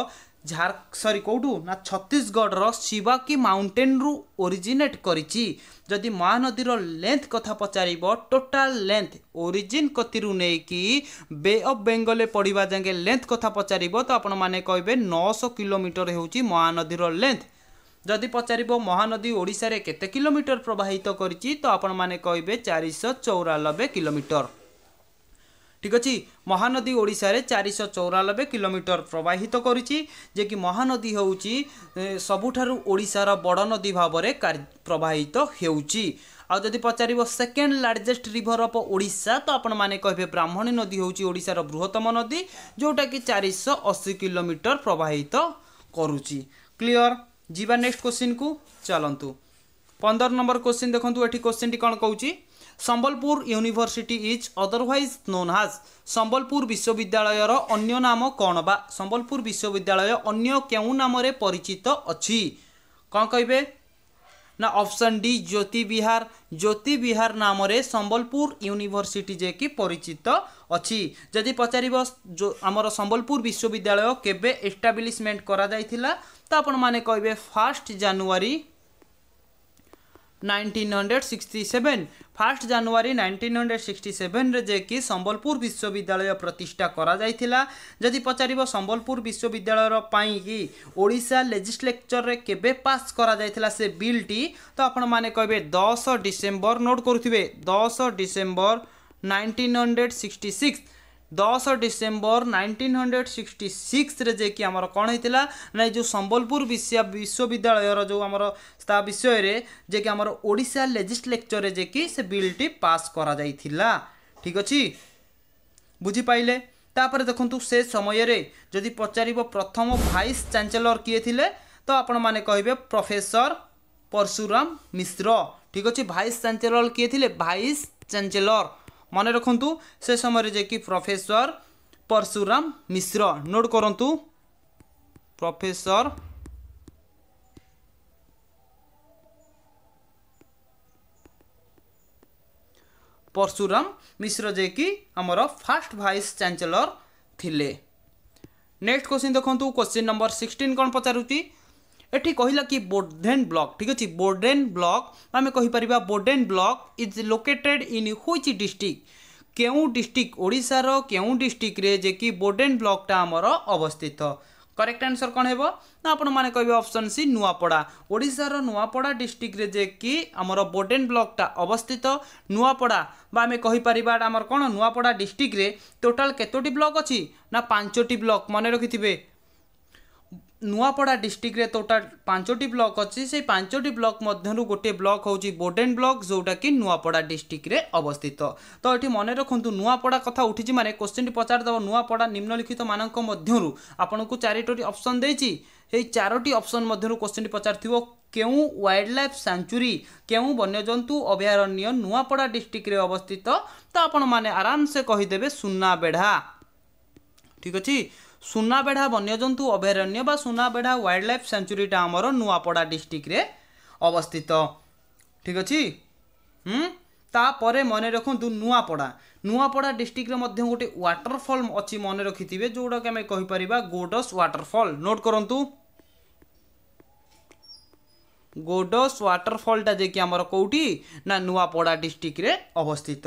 Speaker 1: ଝାର ସରି କେଉଁଠୁ ନା ଛତିଶଗଡ଼ର ଶିବାକି ମାଉଣ୍ଟେନ୍ରୁ ଓରିଜିନେଟ୍ କରିଛି ଯଦି ମହାନଦୀର ଲେନ୍ଥ କଥା ପଚାରିବ ଟୋଟାଲ୍ ଲେନ୍ଥ ଓରିଜିନ୍ କତିରୁ ନେଇକି ବେ ଅଫ୍ ବେଙ୍ଗଲରେ ପଡ଼ିବା ଯାଏଁ ଲେନ୍ଥ କଥା ପଚାରିବ ତ ଆପଣମାନେ କହିବେ ନଅଶହ କିଲୋମିଟର ହେଉଛି ମହାନଦୀର ଲେନ୍ଥ ଯଦି ପଚାରିବ ମହାନଦୀ ଓଡ଼ିଶାରେ କେତେ କିଲୋମିଟର ପ୍ରବାହିତ କରିଛି ତ ଆପଣମାନେ କହିବେ ଚାରିଶହ ଚଉରାନବେ କିଲୋମିଟର ঠিক আছে মহানদী ওড়শার চারিশ চৌরানবে কিলোমিটর প্রবাহিত করেছি যে কি মহানদী হচ্ছে সবুঠার ওড়শার বড় নদী ভাবে প্রবাহিত হেউচি ଆଉ ଯଦି ପଚାରିବ second largest river of Odisha ତ ଆପଣମାନେ କହିବେ ବ୍ରାହ୍ମଣୀ ନଦୀ ହେଉଛି ଓଡ଼ିଶାର ବୃହତ୍ତମ ନଦୀ ଯେଉଁଟାକି ଚାରିଶହ ଅଶୀ କିଲୋମିଟର ପ୍ରବାହିତ କରୁଛି କ୍ଲିଅର ଯିବା ନେକ୍ସଟ କୋଶ୍ଚିନ୍କୁ ଚାଲନ୍ତୁ ପନ୍ଦର ନମ୍ବର କୋଶ୍ଚିନ୍ ଦେଖନ୍ତୁ ଏଠି କୋଶ୍ଚିନ୍ଟି କ'ଣ କହୁଛି Sambalpur university is otherwise known as Sambalpur ବିଶ୍ୱବିଦ୍ୟାଳୟର ଅନ୍ୟ ନାମ କ'ଣ ବା ସମ୍ବଲପୁର ବିଶ୍ୱବିଦ୍ୟାଳୟ ଅନ୍ୟ କେଉଁ ନାମରେ ପରିଚିତ ଅଛି କ'ଣ କହିବେ ନା ଅପସନ୍ ଡି ଜ୍ୟୋତି ବିହାର ଜ୍ୟୋତି ବିହାର ନାମରେ ସମ୍ବଲପୁର ୟୁନିଭର୍ସିଟି ଯେକି ପରିଚିତ ଅଛି ଯଦି ପଚାରିବ ଆମର ସମ୍ବଲପୁର ବିଶ୍ୱବିଦ୍ୟାଳୟ କେବେ ଏଷ୍ଟାବ୍ଲିଶମେଣ୍ଟ କରାଯାଇଥିଲା ତ ଆପଣମାନେ କହିବେ ଫାର୍ଷ୍ଟ ଜାନୁଆରୀ 1967 ফার্স্ট জানুয়ারি 1967 রে যে কি সম্বলপুর বিশ্ববিদ্যালয় প্রতিষ্ঠা করা যাইতিলা যদি পচারিব সম্বলপুর বিশ্ববিদ্যালয়র পাই কি ওড়িশা লেজিসলেকচরে কেবে পাস করা যাইতিলা সে বিলটি তো আপন মানে কইবে 10 ডিসেম্বর নোট করুথিবে 10 ডিসেম্বর 1966 दस December nineteen hundred sixty six कौन होता ना जो संबलपुर विश्वविद्यालय जो आमर विषय जे कि ओडा लेजिस्लेक्चर जे कि से बिलटी पास करा जाइथिला ठीक अच्छे बुझीपारे तापर देखु से समय जदि पचार प्रथम भाइस चांसेलर किए थे तो आपण कहे प्रफेसर परशुराम मिश्र ठीक अच्छे भाइस चांसेलर किए थे भाइस चांसेलर মনে রাখন্তু সেই সময়রে जे की प्रोफेसर পরশুরাম মিশ্র নোট করন্তু প্রফেসর পরশুরাম মিশ্র जे की हमर फर्स्ट ভাইস চ্যান্সেলর থিলে নেক্সট কোশ্চেন দেখন্তু কোশ্চেন নাম্বার 16 কোন পচারুছি ଏଠି କହିଲା କି ବୋର୍ଡେନ୍ ବ୍ଲକ୍ ଠିକ୍ ଅଛି ବୋର୍ଡେନ୍ ବ୍ଲକ୍ ଆମେ କହିପାରିବା Boden block is located in which district କେଉଁ ଡିଷ୍ଟ୍ରିକ୍ଟ ଓଡ଼ିଶାର କେଉଁ ଡିଷ୍ଟ୍ରିକ୍ଟରେ ଯେ କି ବୋର୍ଡେନ୍ ବ୍ଲକ୍ଟା ଆମର ଅବସ୍ଥିତ କରେକ୍ଟ ଆନ୍ସର୍ କ'ଣ ହେବ ନା ଆପଣମାନେ କହିବେ ଅପସନ୍ ସି ନୂଆପଡ଼ା ଓଡ଼ିଶାର ନୂଆପଡ଼ା ଡିଷ୍ଟ୍ରିକ୍ଟରେ ଯେ କି ଆମର ବୋର୍ଡେନ୍ ବ୍ଲକ୍ଟା ଅବସ୍ଥିତ ନୂଆପଡ଼ା ବା ଆମେ କହିପାରିବା ଆମର କ'ଣ ନୂଆପଡ଼ା ଡିଷ୍ଟ୍ରିକ୍ଟରେ ଟୋଟାଲ୍ କେତୋଟି ବ୍ଲକ୍ ଅଛି ନା ପାଞ୍ଚଟି ବ୍ଲକ୍ ମନେ ରଖିଥିବେ नुआपड़ा डिस्ट्रिक्ट टोटाल पांचटी ब्लक अच्छी से पांचटी ब्लक मध्य गोटे ब्लक हूँ बोडेन ब्लक जोटा कि नुआपड़ा डिस्ट्रिक्ट अवस्थित तो ये मन रखुद नुआपड़ा कथ उठी मैंने क्वेश्चन पचारदेव नुआपड़ा निम्नलिखित मान मध्य आपन को चारोटी अप्सन देती এই চারোটি অপশন মধ্যে কোশ্চিন পচারিব কেউ ওয়াইল্ড লাইফ স্যাঞ্চুরি কেউ বন্যজন্তু অভয়ারণ্য নুয়াপড়া ডিস্ট্রিক্টে অবস্থিত তো আপনার আরামসে কহিদেবে সুনাবেড়া ঠিক আছে ସୁନାବେଢ଼ା ବନ୍ୟଜନ୍ତୁ ଅଭୟାରଣ୍ୟ ବା ସୁନାବେଢ଼ା ୱାଇଲ୍ଡ ଲାଇଫ୍ ସେଞ୍ଚୁରୀଟା ଆମର ନୂଆପଡ଼ା ଡିଷ୍ଟ୍ରିକ୍ଟରେ ଅବସ୍ଥିତ ଠିକ୍ ଅଛି ତାପରେ ମନେ ରଖନ୍ତୁ ନୂଆପଡ଼ା ନୂଆପଡ଼ା ଡିଷ୍ଟ୍ରିକ୍ଟରେ ମଧ୍ୟ ଗୋଟେ ୱାଟରଫଲ୍ ଅଛି ମନେ ରଖିଥିବେ ଯେଉଁଟାକି ଆମେ କହିପାରିବା ଗୋଡ଼ସ୍ ୱାଟରଫଲ୍ ନୋଟ୍ କରନ୍ତୁ ଗୋଡ଼ସ୍ ୱାଟରଫଲ୍ଟା ଯେ କି ଆମର କେଉଁଠି ନା ନୂଆପଡ଼ା ଡିଷ୍ଟ୍ରିକ୍ଟରେ ଅବସ୍ଥିତ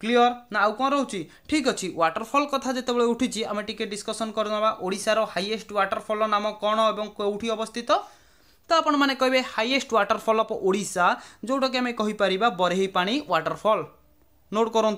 Speaker 1: क्लीअर ना आउ कौन रोचे ठीक अच्छे व्वाटरफल कथ जो उठी आम टी डिस्कसन करना ओडार हाइएस्ट व्वाटरफल नाम कौन और कौटी अवस्थित तो आपण मैंने कहे हाइएस्ट व्वाटरफल अफ ओा जोटा कि आम कहीपर बरेही पा व्वाटरफल नोट करूँ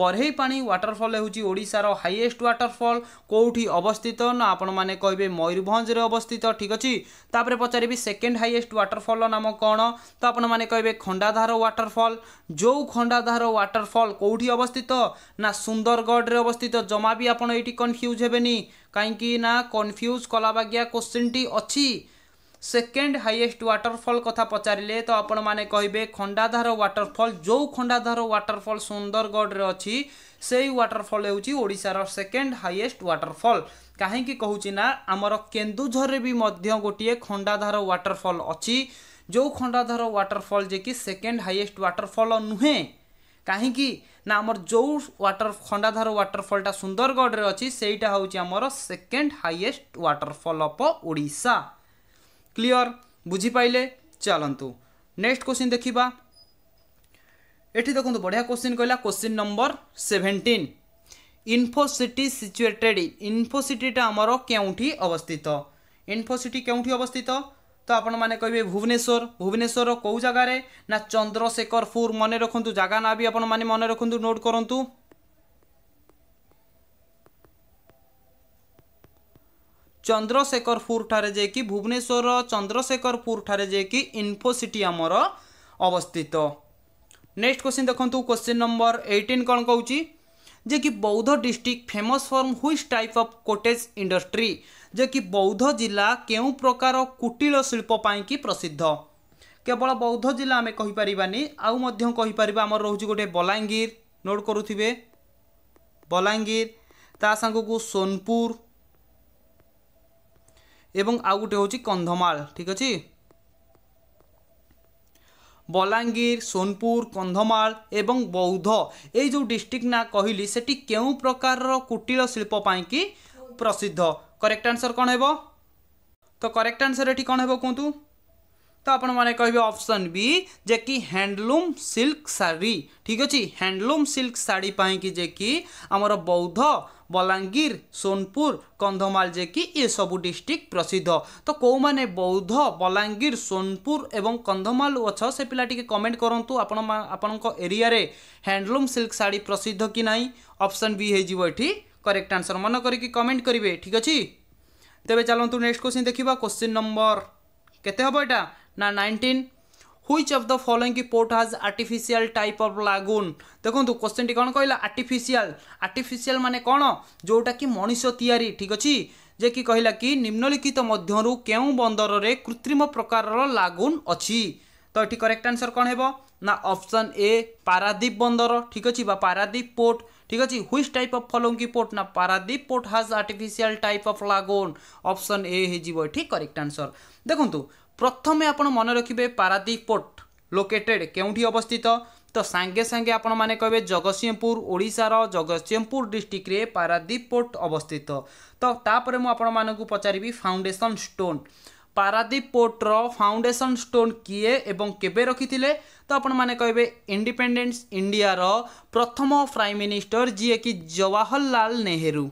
Speaker 1: ବରେହି ପାଣି ୱାଟରଫଲ୍ ହେଉଛି ଓଡ଼ିଶାର ହାଇଏଷ୍ଟ ୱାଟରଫଲ୍ କେଉଁଠି ଅବସ୍ଥିତ ନା ଆପଣମାନେ କହିବେ ମୟୂରଭଞ୍ଜରେ ଅବସ୍ଥିତ ଠିକ୍ ଅଛି ତାପରେ ପଚାରିବି ସେକେଣ୍ଡ ହାଇଏଷ୍ଟ ୱାଟରଫଲ୍ର ନାମ କ'ଣ ତ ଆପଣମାନେ କହିବେ ଖଣ୍ଡାଧାର ୱାଟରଫଲ୍ ଯେଉଁ ଖଣ୍ଡାଧାର ୱାଟରଫଲ୍ କେଉଁଠି ଅବସ୍ଥିତ ନା ସୁନ୍ଦରଗଡ଼ରେ ଅବସ୍ଥିତ ଜମା ବି ଆପଣ ଏଇଠି କନଫ୍ୟୁଜ୍ ହେବେନି କାହିଁକି ନା କନଫ୍ୟୁଜ୍ କଲା ବାଗିଆ କୋଶ୍ଚିନ୍ଟି ଅଛି ସେକେଣ୍ଡ ହାଇଏଷ୍ଟ ୱାଟରଫଲ୍ କଥା ପଚାରିଲେ ତ ଆପଣମାନେ କହିବେ ଖଣ୍ଡାଧାର ୱାଟରଫଲ୍ ଯେଉଁ ଖଣ୍ଡାଧାର ୱାଟରଫଲ୍ ସୁନ୍ଦରଗଡ଼ରେ ଅଛି ସେଇ ୱାଟରଫଲ୍ ହେଉଛି ଓଡ଼ିଶାର ସେକେଣ୍ଡ ହାଇଏଷ୍ଟ ୱାଟରଫଲ୍ କାହିଁକି କହୁଛି ନା ଆମର କେନ୍ଦୁଝରରେ ବି ମଧ୍ୟ ଗୋଟିଏ ଖଣ୍ଡାଧାର ୱାଟରଫଲ୍ ଅଛି ଯେଉଁ ଖଣ୍ଡାଧାର ୱାଟରଫଲ୍ ଯେ କି ସେକେଣ୍ଡ ହାଇଏଷ୍ଟ ୱାଟରଫଲ୍ ନୁହେଁ କାହିଁକି ନା ଆମର ଯେଉଁ ୱାଟର ଖଣ୍ଡାଧାର ୱାଟରଫଲ୍ଟା ସୁନ୍ଦରଗଡ଼ରେ ଅଛି ସେଇଟା ହେଉଛି ଆମର second highest waterfall of Odisha clear ବୁଝିପାରିଲେ ଚାଲନ୍ତୁ ନେକ୍ସଟ କୋଶ୍ଚିନ୍ ଦେଖିବା ଏଠି ଦେଖନ୍ତୁ ବଢ଼ିଆ କୋଶ୍ଚିନ୍ କହିଲା question number seventeen Infocity situated ଇନ୍ଫୋସିଟିଟା ଆମର କେଉଁଠି ଅବସ୍ଥିତ ଇନ୍ଫୋସିଟି କେଉଁଠି ଅବସ୍ଥିତ ତ ଆପଣମାନେ କହିବେ ଭୁବନେଶ୍ୱର ଭୁବନେଶ୍ୱରର କେଉଁ ଜାଗାରେ ନା ଚନ୍ଦ୍ରଶେଖରପୁର ମନେ ରଖନ୍ତୁ ଜାଗା ନାଁ ବି ଆପଣମାନେ ମନେ ରଖନ୍ତୁ ନୋଟ୍ କରନ୍ତୁ ଚନ୍ଦ୍ରଶେଖରପୁରଠାରେ ଯାଇକି भुवनेश्वर चंद्रशेखरपुर ଯାଇକି ଇନ୍ଫୋସିଟି ଆମର ଅବସ୍ଥିତ ନେକ୍ସଟ କ୍ୱେଶ୍ଚିନ୍ ଦେଖନ୍ତୁ କ୍ୱେଶ୍ଚିନ୍ ନମ୍ବର ଏଇଟିନ୍ କ'ଣ कौन जे कि Boudh district famous for which type of cottage industry जे कि बौद्ध जिला केउं प्रकार कुटिल शिल्प कि प्रसिद्ध केवल बौद्ध जिला आम कहीपरबानी आउ मध्य कहीपर गोटे बलांगीर नोट करू बलांगीर ता को सोनपुर এবং আউটে হচি কন্ধমাল ঠিক আছে বোলাঙ্গির সোনপুর কন্ধমাল এবং বৌদ্ধ এই যে ডিস্ট্রিক্ট না কইলি সেটি কেউ প্রকারৰ কুটিৰ শিল্প পাই কি প্রসিদ্ধ करेक्ट আনসার কোন হবো তো करेक्ट আনসার এটি কোন হবো কন্তু তো आपण মানে কইবি অপশন বি যে কি হ্যান্ডলুম সিল্ক শাড়ি ঠিক আছে হ্যান্ডলুম সিল্ক শাড়ি পাই কি যে কি আমাৰ বৌদ্ধ ବଲାଙ୍ଗୀର ସୋନପୁର କନ୍ଧମାଳ ଯେ କି ଏସବୁ ଡିଷ୍ଟ୍ରିକ୍ଟ ପ୍ରସିଦ୍ଧ ତ କେଉଁମାନେ ବୌଦ୍ଧ ବଲାଙ୍ଗୀର ସୋନପୁର ଏବଂ କନ୍ଧମାଳ ଅଛ ସେ ପିଲା ଟିକେ କମେଣ୍ଟ କରନ୍ତୁ ଆପଣ ଆପଣଙ୍କ ଏରିଆରେ ହ୍ୟାଣ୍ଡଲୁମ୍ ସିଲ୍କ ଶାଢ଼ୀ ପ୍ରସିଦ୍ଧ କି ନାହିଁ ଅପସନ୍ ବି ହେଇଯିବ ଏଠି କରେକ୍ଟ ଆନ୍ସର୍ ମନେ କରିକି କମେଣ୍ଟ କରିବେ ଠିକ୍ ଅଛି ତେବେ ଚାଲନ୍ତୁ ନେକ୍ସଟ କୋଶ୍ଚିନ୍ ଦେଖିବା କୋଶ୍ଚିନ୍ ନମ୍ବର କେତେ ହେବ ଏଇଟା ନା nineteen which of the following port has artificial type of lagoon দেখুন কোশ্চেনটি কোণ কহিলা আর্টিফিসিয়াল আর্টিফিসিয়াল মানে কোণ যেটা কি মনিষ তিয়ারি ঠিক আছে যে কি কহিলা কি নিম্নলিখিত মধ্যরু কেউ বন্দরের কৃত্রিম প্রকারর লাগুন অছি তো এটি করেক্ট আনসর কোণ হব না অপশন এ পারাদ্বীপ বন্দর ঠিক আছে বা পারাদ্বীপ পোর্ট ঠিক আছে হুইচ টাইপ অফ ফলঙ্কি পোর্ট না Paradip port has artificial type of lagoon option A হয়ে এটি করেক্ট আনসর দেখুন ପ୍ରଥମେ ଆପଣ ମନେ ରଖିବେ ପାରାଦ୍ୱୀପ ପୋର୍ଟ ଲୋକେଟେଡ୍ କେଉଁଠି ଅବସ୍ଥିତ ତ ସାଙ୍ଗେ ସାଙ୍ଗେ ଆପଣମାନେ କହିବେ ଜଗତସିଂହପୁର ଓଡ଼ିଶାର ଜଗତସିଂହପୁର ଡିଷ୍ଟ୍ରିକ୍ଟରେ ପାରାଦ୍ୱୀପ ପୋର୍ଟ ଅବସ୍ଥିତ ତ ତାପରେ ମୁଁ ଆପଣମାନଙ୍କୁ ପଚାରିବି ଫାଉଣ୍ଡେସନ୍ ଷ୍ଟୋନ୍ ପାରାଦ୍ୱୀପ ପୋର୍ଟର ଫାଉଣ୍ଡେସନ୍ ଷ୍ଟୋନ୍ କିଏ ଏବଂ କେବେ ରଖିଥିଲେ ତ ଆପଣମାନେ କହିବେ ଇଣ୍ଡିପେଣ୍ଡେନ୍ସ ଇଣ୍ଡିଆର ପ୍ରଥମ ପ୍ରାଇମ୍ ମିନିଷ୍ଟର ଯିଏକି ଜୱାହରଲାଲ ନେହେରୁ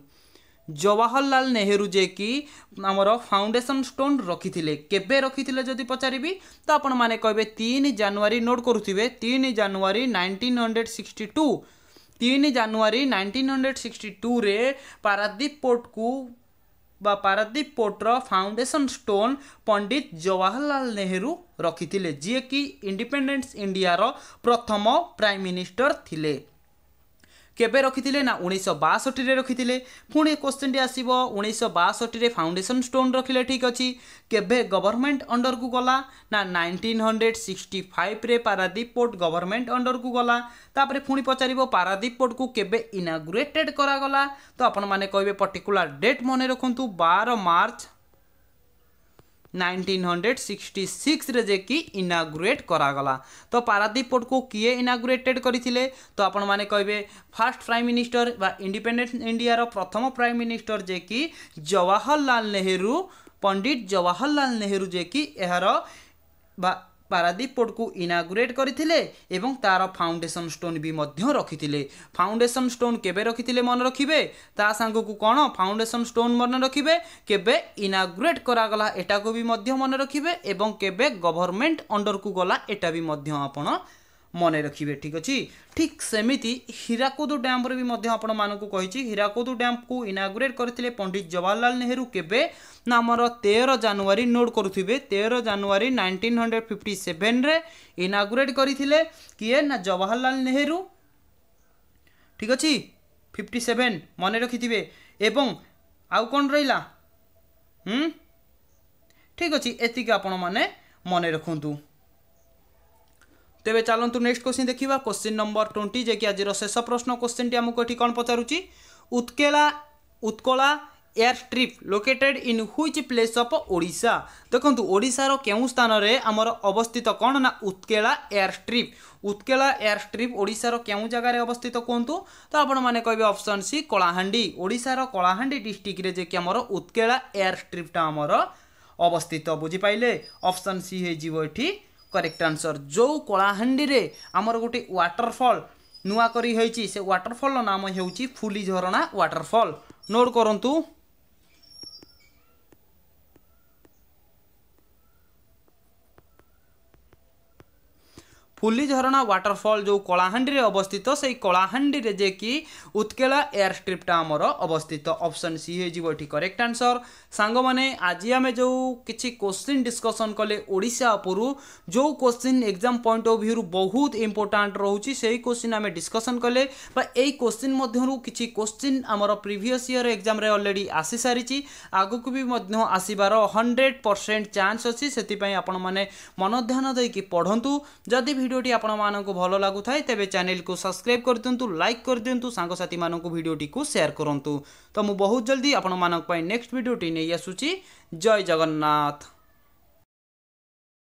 Speaker 1: ଜବାହରଲାଲ ନେହେରୁ ଯିଏକି ଆମର ଫାଉଣ୍ଡେସନ୍ ଷ୍ଟୋନ୍ ରଖିଥିଲେ କେବେ ରଖିଥିଲେ ଯଦି ପଚାରିବି ତ ଆପଣମାନେ କହିବେ ତିନି ଜାନୁଆରୀ ନୋଟ୍ କରୁଥିବେ ତିନି ଜାନୁଆରୀ ନାଇଣ୍ଟିନ୍ ହଣ୍ଡ୍ରେଡ଼ ସିକ୍ସଟି ଟୁ ତିନି ଜାନୁଆରୀ ନାଇଣ୍ଟିନ୍ ହଣ୍ଡ୍ରେଡ଼ ସିକ୍ସଟି ଟୁରେ ପାରାଦ୍ୱୀପ ପୋର୍ଟକୁ ବା ପାରାଦ୍ୱୀପ ପୋର୍ଟର ଫାଉଣ୍ଡେସନ୍ ଷ୍ଟୋନ୍ ପଣ୍ଡିତ ଜବାହରଲାଲ ନେହେରୁ ରଖିଥିଲେ ଯିଏକି ଇଣ୍ଡିପେଣ୍ଡେନ୍ସ ଇଣ୍ଡିଆର ପ୍ରଥମ ପ୍ରାଇମ୍ ମିନିଷ୍ଟର ଥିଲେ কেবে রখিলে না উনিশশো বাষট্টি রখিলে পুঁ কোশ্চিনটি আসব উনিশশো বাষট্টি ফাউন্ডেসন স্টোন রখিলে ঠিক অছি কেবে গভর্নমেন্ট অন্ডরকু গলা না নাইনটিন হন্ড্রেড সিক্সটি ফাইভরে পারাদ্বীপ পোর্ট গভর্নমেন্ট অন্ডরকু গলা তাপরে পুঁ পচারিব পারাদ্বীপ পোর্টকু কেবে ইনাগুরেটেড গলা তো আপনার কে পর্টিকুলার ডেট মনে রাখতু বার মার্চ ନାଇଣ୍ଟିନ୍ ହଣ୍ଡ୍ରେଡ଼ ସିକ୍ସଟି ସିକ୍ସରେ ଯାଇକି ଇନାଗୁରେଟ୍ କରାଗଲା ତ ପାରାଦୀପ ପୋର୍ଟକୁ କିଏ ଇନାଗୁରେଟେଡ଼୍ କରିଥିଲେ ତ ଆପଣମାନେ କହିବେ ଫାର୍ଷ୍ଟ ପ୍ରାଇମ୍ ମିନିଷ୍ଟର ବା ଇଣ୍ଡିପେଣ୍ଡେନ୍ସ ଇଣ୍ଡିଆର ପ୍ରଥମ ପ୍ରାଇମ୍ ମିନିଷ୍ଟର ଯିଏକି ଜୱାହରଲାଲ ନେହେରୁ ପଣ୍ଡିତ ଜୱାହରଲାଲ ନେହେରୁ ଯିଏକି ଏହାର ବା ପାରାଦୀପ ପୋର୍ଟକୁ ଇନାଗୁରେଟ୍ କରିଥିଲେ ଏବଂ ତା'ର ଫାଉଣ୍ଡେସନ୍ ଷ୍ଟୋନ୍ ବି ମଧ୍ୟ ରଖିଥିଲେ ଫାଉଣ୍ଡେସନ୍ ଷ୍ଟୋନ୍ କେବେ ରଖିଥିଲେ ମନେ ରଖିବେ ତା ସାଙ୍ଗକୁ କ'ଣ ଫାଉଣ୍ଡେସନ୍ ଷ୍ଟୋନ୍ ମନେ ରଖିବେ କେବେ ଇନାଗୁରେଟ୍ କରାଗଲା ଏଟାକୁ ବି ମଧ୍ୟ ମନେ ରଖିବେ ଏବଂ କେବେ ଗଭର୍ଣ୍ଣମେଣ୍ଟ ଅଣ୍ଡରକୁ ଗଲା ଏଟା ବି ମଧ୍ୟ ଆପଣ ମନେ ରଖିବେ ଠିକ୍ ଅଛି ଠିକ୍ ସେମିତି ହୀରାକୁଦ ଡ୍ୟାମ୍ରେ ବି ମଧ୍ୟ ଆପଣମାନଙ୍କୁ କହିଛି ହୀରାକୁଦ ଡ୍ୟାମ୍କୁ ଇନାଗୁରେଟ୍ କରିଥିଲେ ପଣ୍ଡିତ ଜବାହରଲାଲ ନେହେରୁ କେବେ ନା ଆମର ତେର ଜାନୁଆରୀ ନୋଟ୍ କରୁଥିବେ ତେର ଜାନୁଆରୀ ନାଇଣ୍ଟିନ୍ ହଣ୍ଡ୍ରେଡ଼ ଫିଫ୍ଟି ସେଭେନ୍ରେ ଇନାଗୁରେଟ୍ କରିଥିଲେ କିଏ ନା ଜବାହରଲାଲ ନେହେରୁ ଠିକ୍ ଅଛି ଫିଫ୍ଟି ସେଭେନ୍ ମନେ ରଖିଥିବେ ଏବଂ ଆଉ କ'ଣ ରହିଲା ଠିକ୍ ଅଛି ଏତିକି ଆପଣମାନେ ମନେ ରଖନ୍ତୁ ତେବେ ଚାଲନ୍ତୁ ନେକ୍ସଟ କ୍ୱେଶ୍ଚିନ୍ ଦେଖିବା କ୍ୱେଶ୍ଚିନ୍ ନମ୍ବର ଟ୍ୱେଣ୍ଟି ଯେକି ଆଜିର ଶେଷ ପ୍ରଶ୍ନ କ୍ୱେଶ୍ଚିନ୍ଟି ଆମକୁ ଏଠି କ'ଣ ପଚାରୁଛି Utkela Utkala airstrip located in which place of Odisha দেখুন ওড়িশার কেউ স্থানরে আমার অবস্থিত কোণ না Utkela airstrip Utkela airstrip ওড়িশার কেউ জায়গায় অবস্থিত কুহতু তো আপন মানে কবে অপশন সি কলাহাণ্ডি ওড়িশার কলাহাণ্ডি ডিস্ট্রিক্টরে যে কি আমার উৎকেলা এয়ার স্ট্রিপটা আমার অবস্থিত বুঝিপাইলে অপশন সি হয়ে যাব এটি करेक्ट आंसर जो कलाहांडी आमर गोटे व्टरफल नुआ करी से वाटरफल नाम हो फुली झरणा वाटरफल नोट करूँ ହୁଲି ଝରଣା ୱାଟରଫଲ୍ ଯେଉଁ କଳାହାଣ୍ଡିରେ ଅବସ୍ଥିତ ସେଇ କଳାହାଣ୍ଡିରେ ଯେ କି ଉତ୍କେଳା ଏୟାର ଷ୍ଟ୍ରିପ୍ଟା ଆମର ଅବସ୍ଥିତ ଅପସନ୍ ସି ହୋଇଯିବ ଏଠି କରେକ୍ଟ ଆନ୍ସର୍ ସାଙ୍ଗମାନେ ଆଜି ଆମେ ଯେଉଁ କିଛି କୋଶ୍ଚିନ୍ ଡିସ୍କସନ୍ କଲେ ଓଡ଼ିଶା ଉପରୁ ଯେଉଁ କୋଶ୍ଚିନ୍ ଏକ୍ଜାମ୍ ପଏଣ୍ଟ ଅଫ୍ ଭ୍ୟୁରୁ ବହୁତ ଇମ୍ପୋର୍ଟାଣ୍ଟ ରହୁଛି ସେଇ କୋଶ୍ଚିନ୍ ଆମେ ଡିସ୍କସନ୍ କଲେ ବା ଏଇ କୋଶ୍ଚିନ୍ ମଧ୍ୟରୁ କିଛି କୋଶ୍ଚିନ୍ ଆମର ପ୍ରିଭିୟସ୍ ଇୟର୍ ଏକ୍ଜାମ୍ରେ ଅଲରେଡ଼ି ଆସିସାରିଛି ଆଗକୁ ବି ମଧ୍ୟ ଆସିବାର ହଣ୍ଡ୍ରେଡ଼ ପରସେଣ୍ଟ ଚାନ୍ସ ଅଛି ସେଥିପାଇଁ ଆପଣମାନେ ମନ ଧ୍ୟାନ ଦେଇକି ପଢ଼ନ୍ତୁ ଯଦି ଭିଡ଼ିଓ ভিডিওটি আপনার ভাল লাগুথায় তেবে চ্যানেলকে সবসক্রাইব করে দিও লাইক করে দিও সাংসাথী মানুষ ভিডিওটি সেয়ার করতু তো মু বহুত জলদি আপনার নেক্সট ভিডিওটি নিয়ে আসুচি জয় জগন্নাথ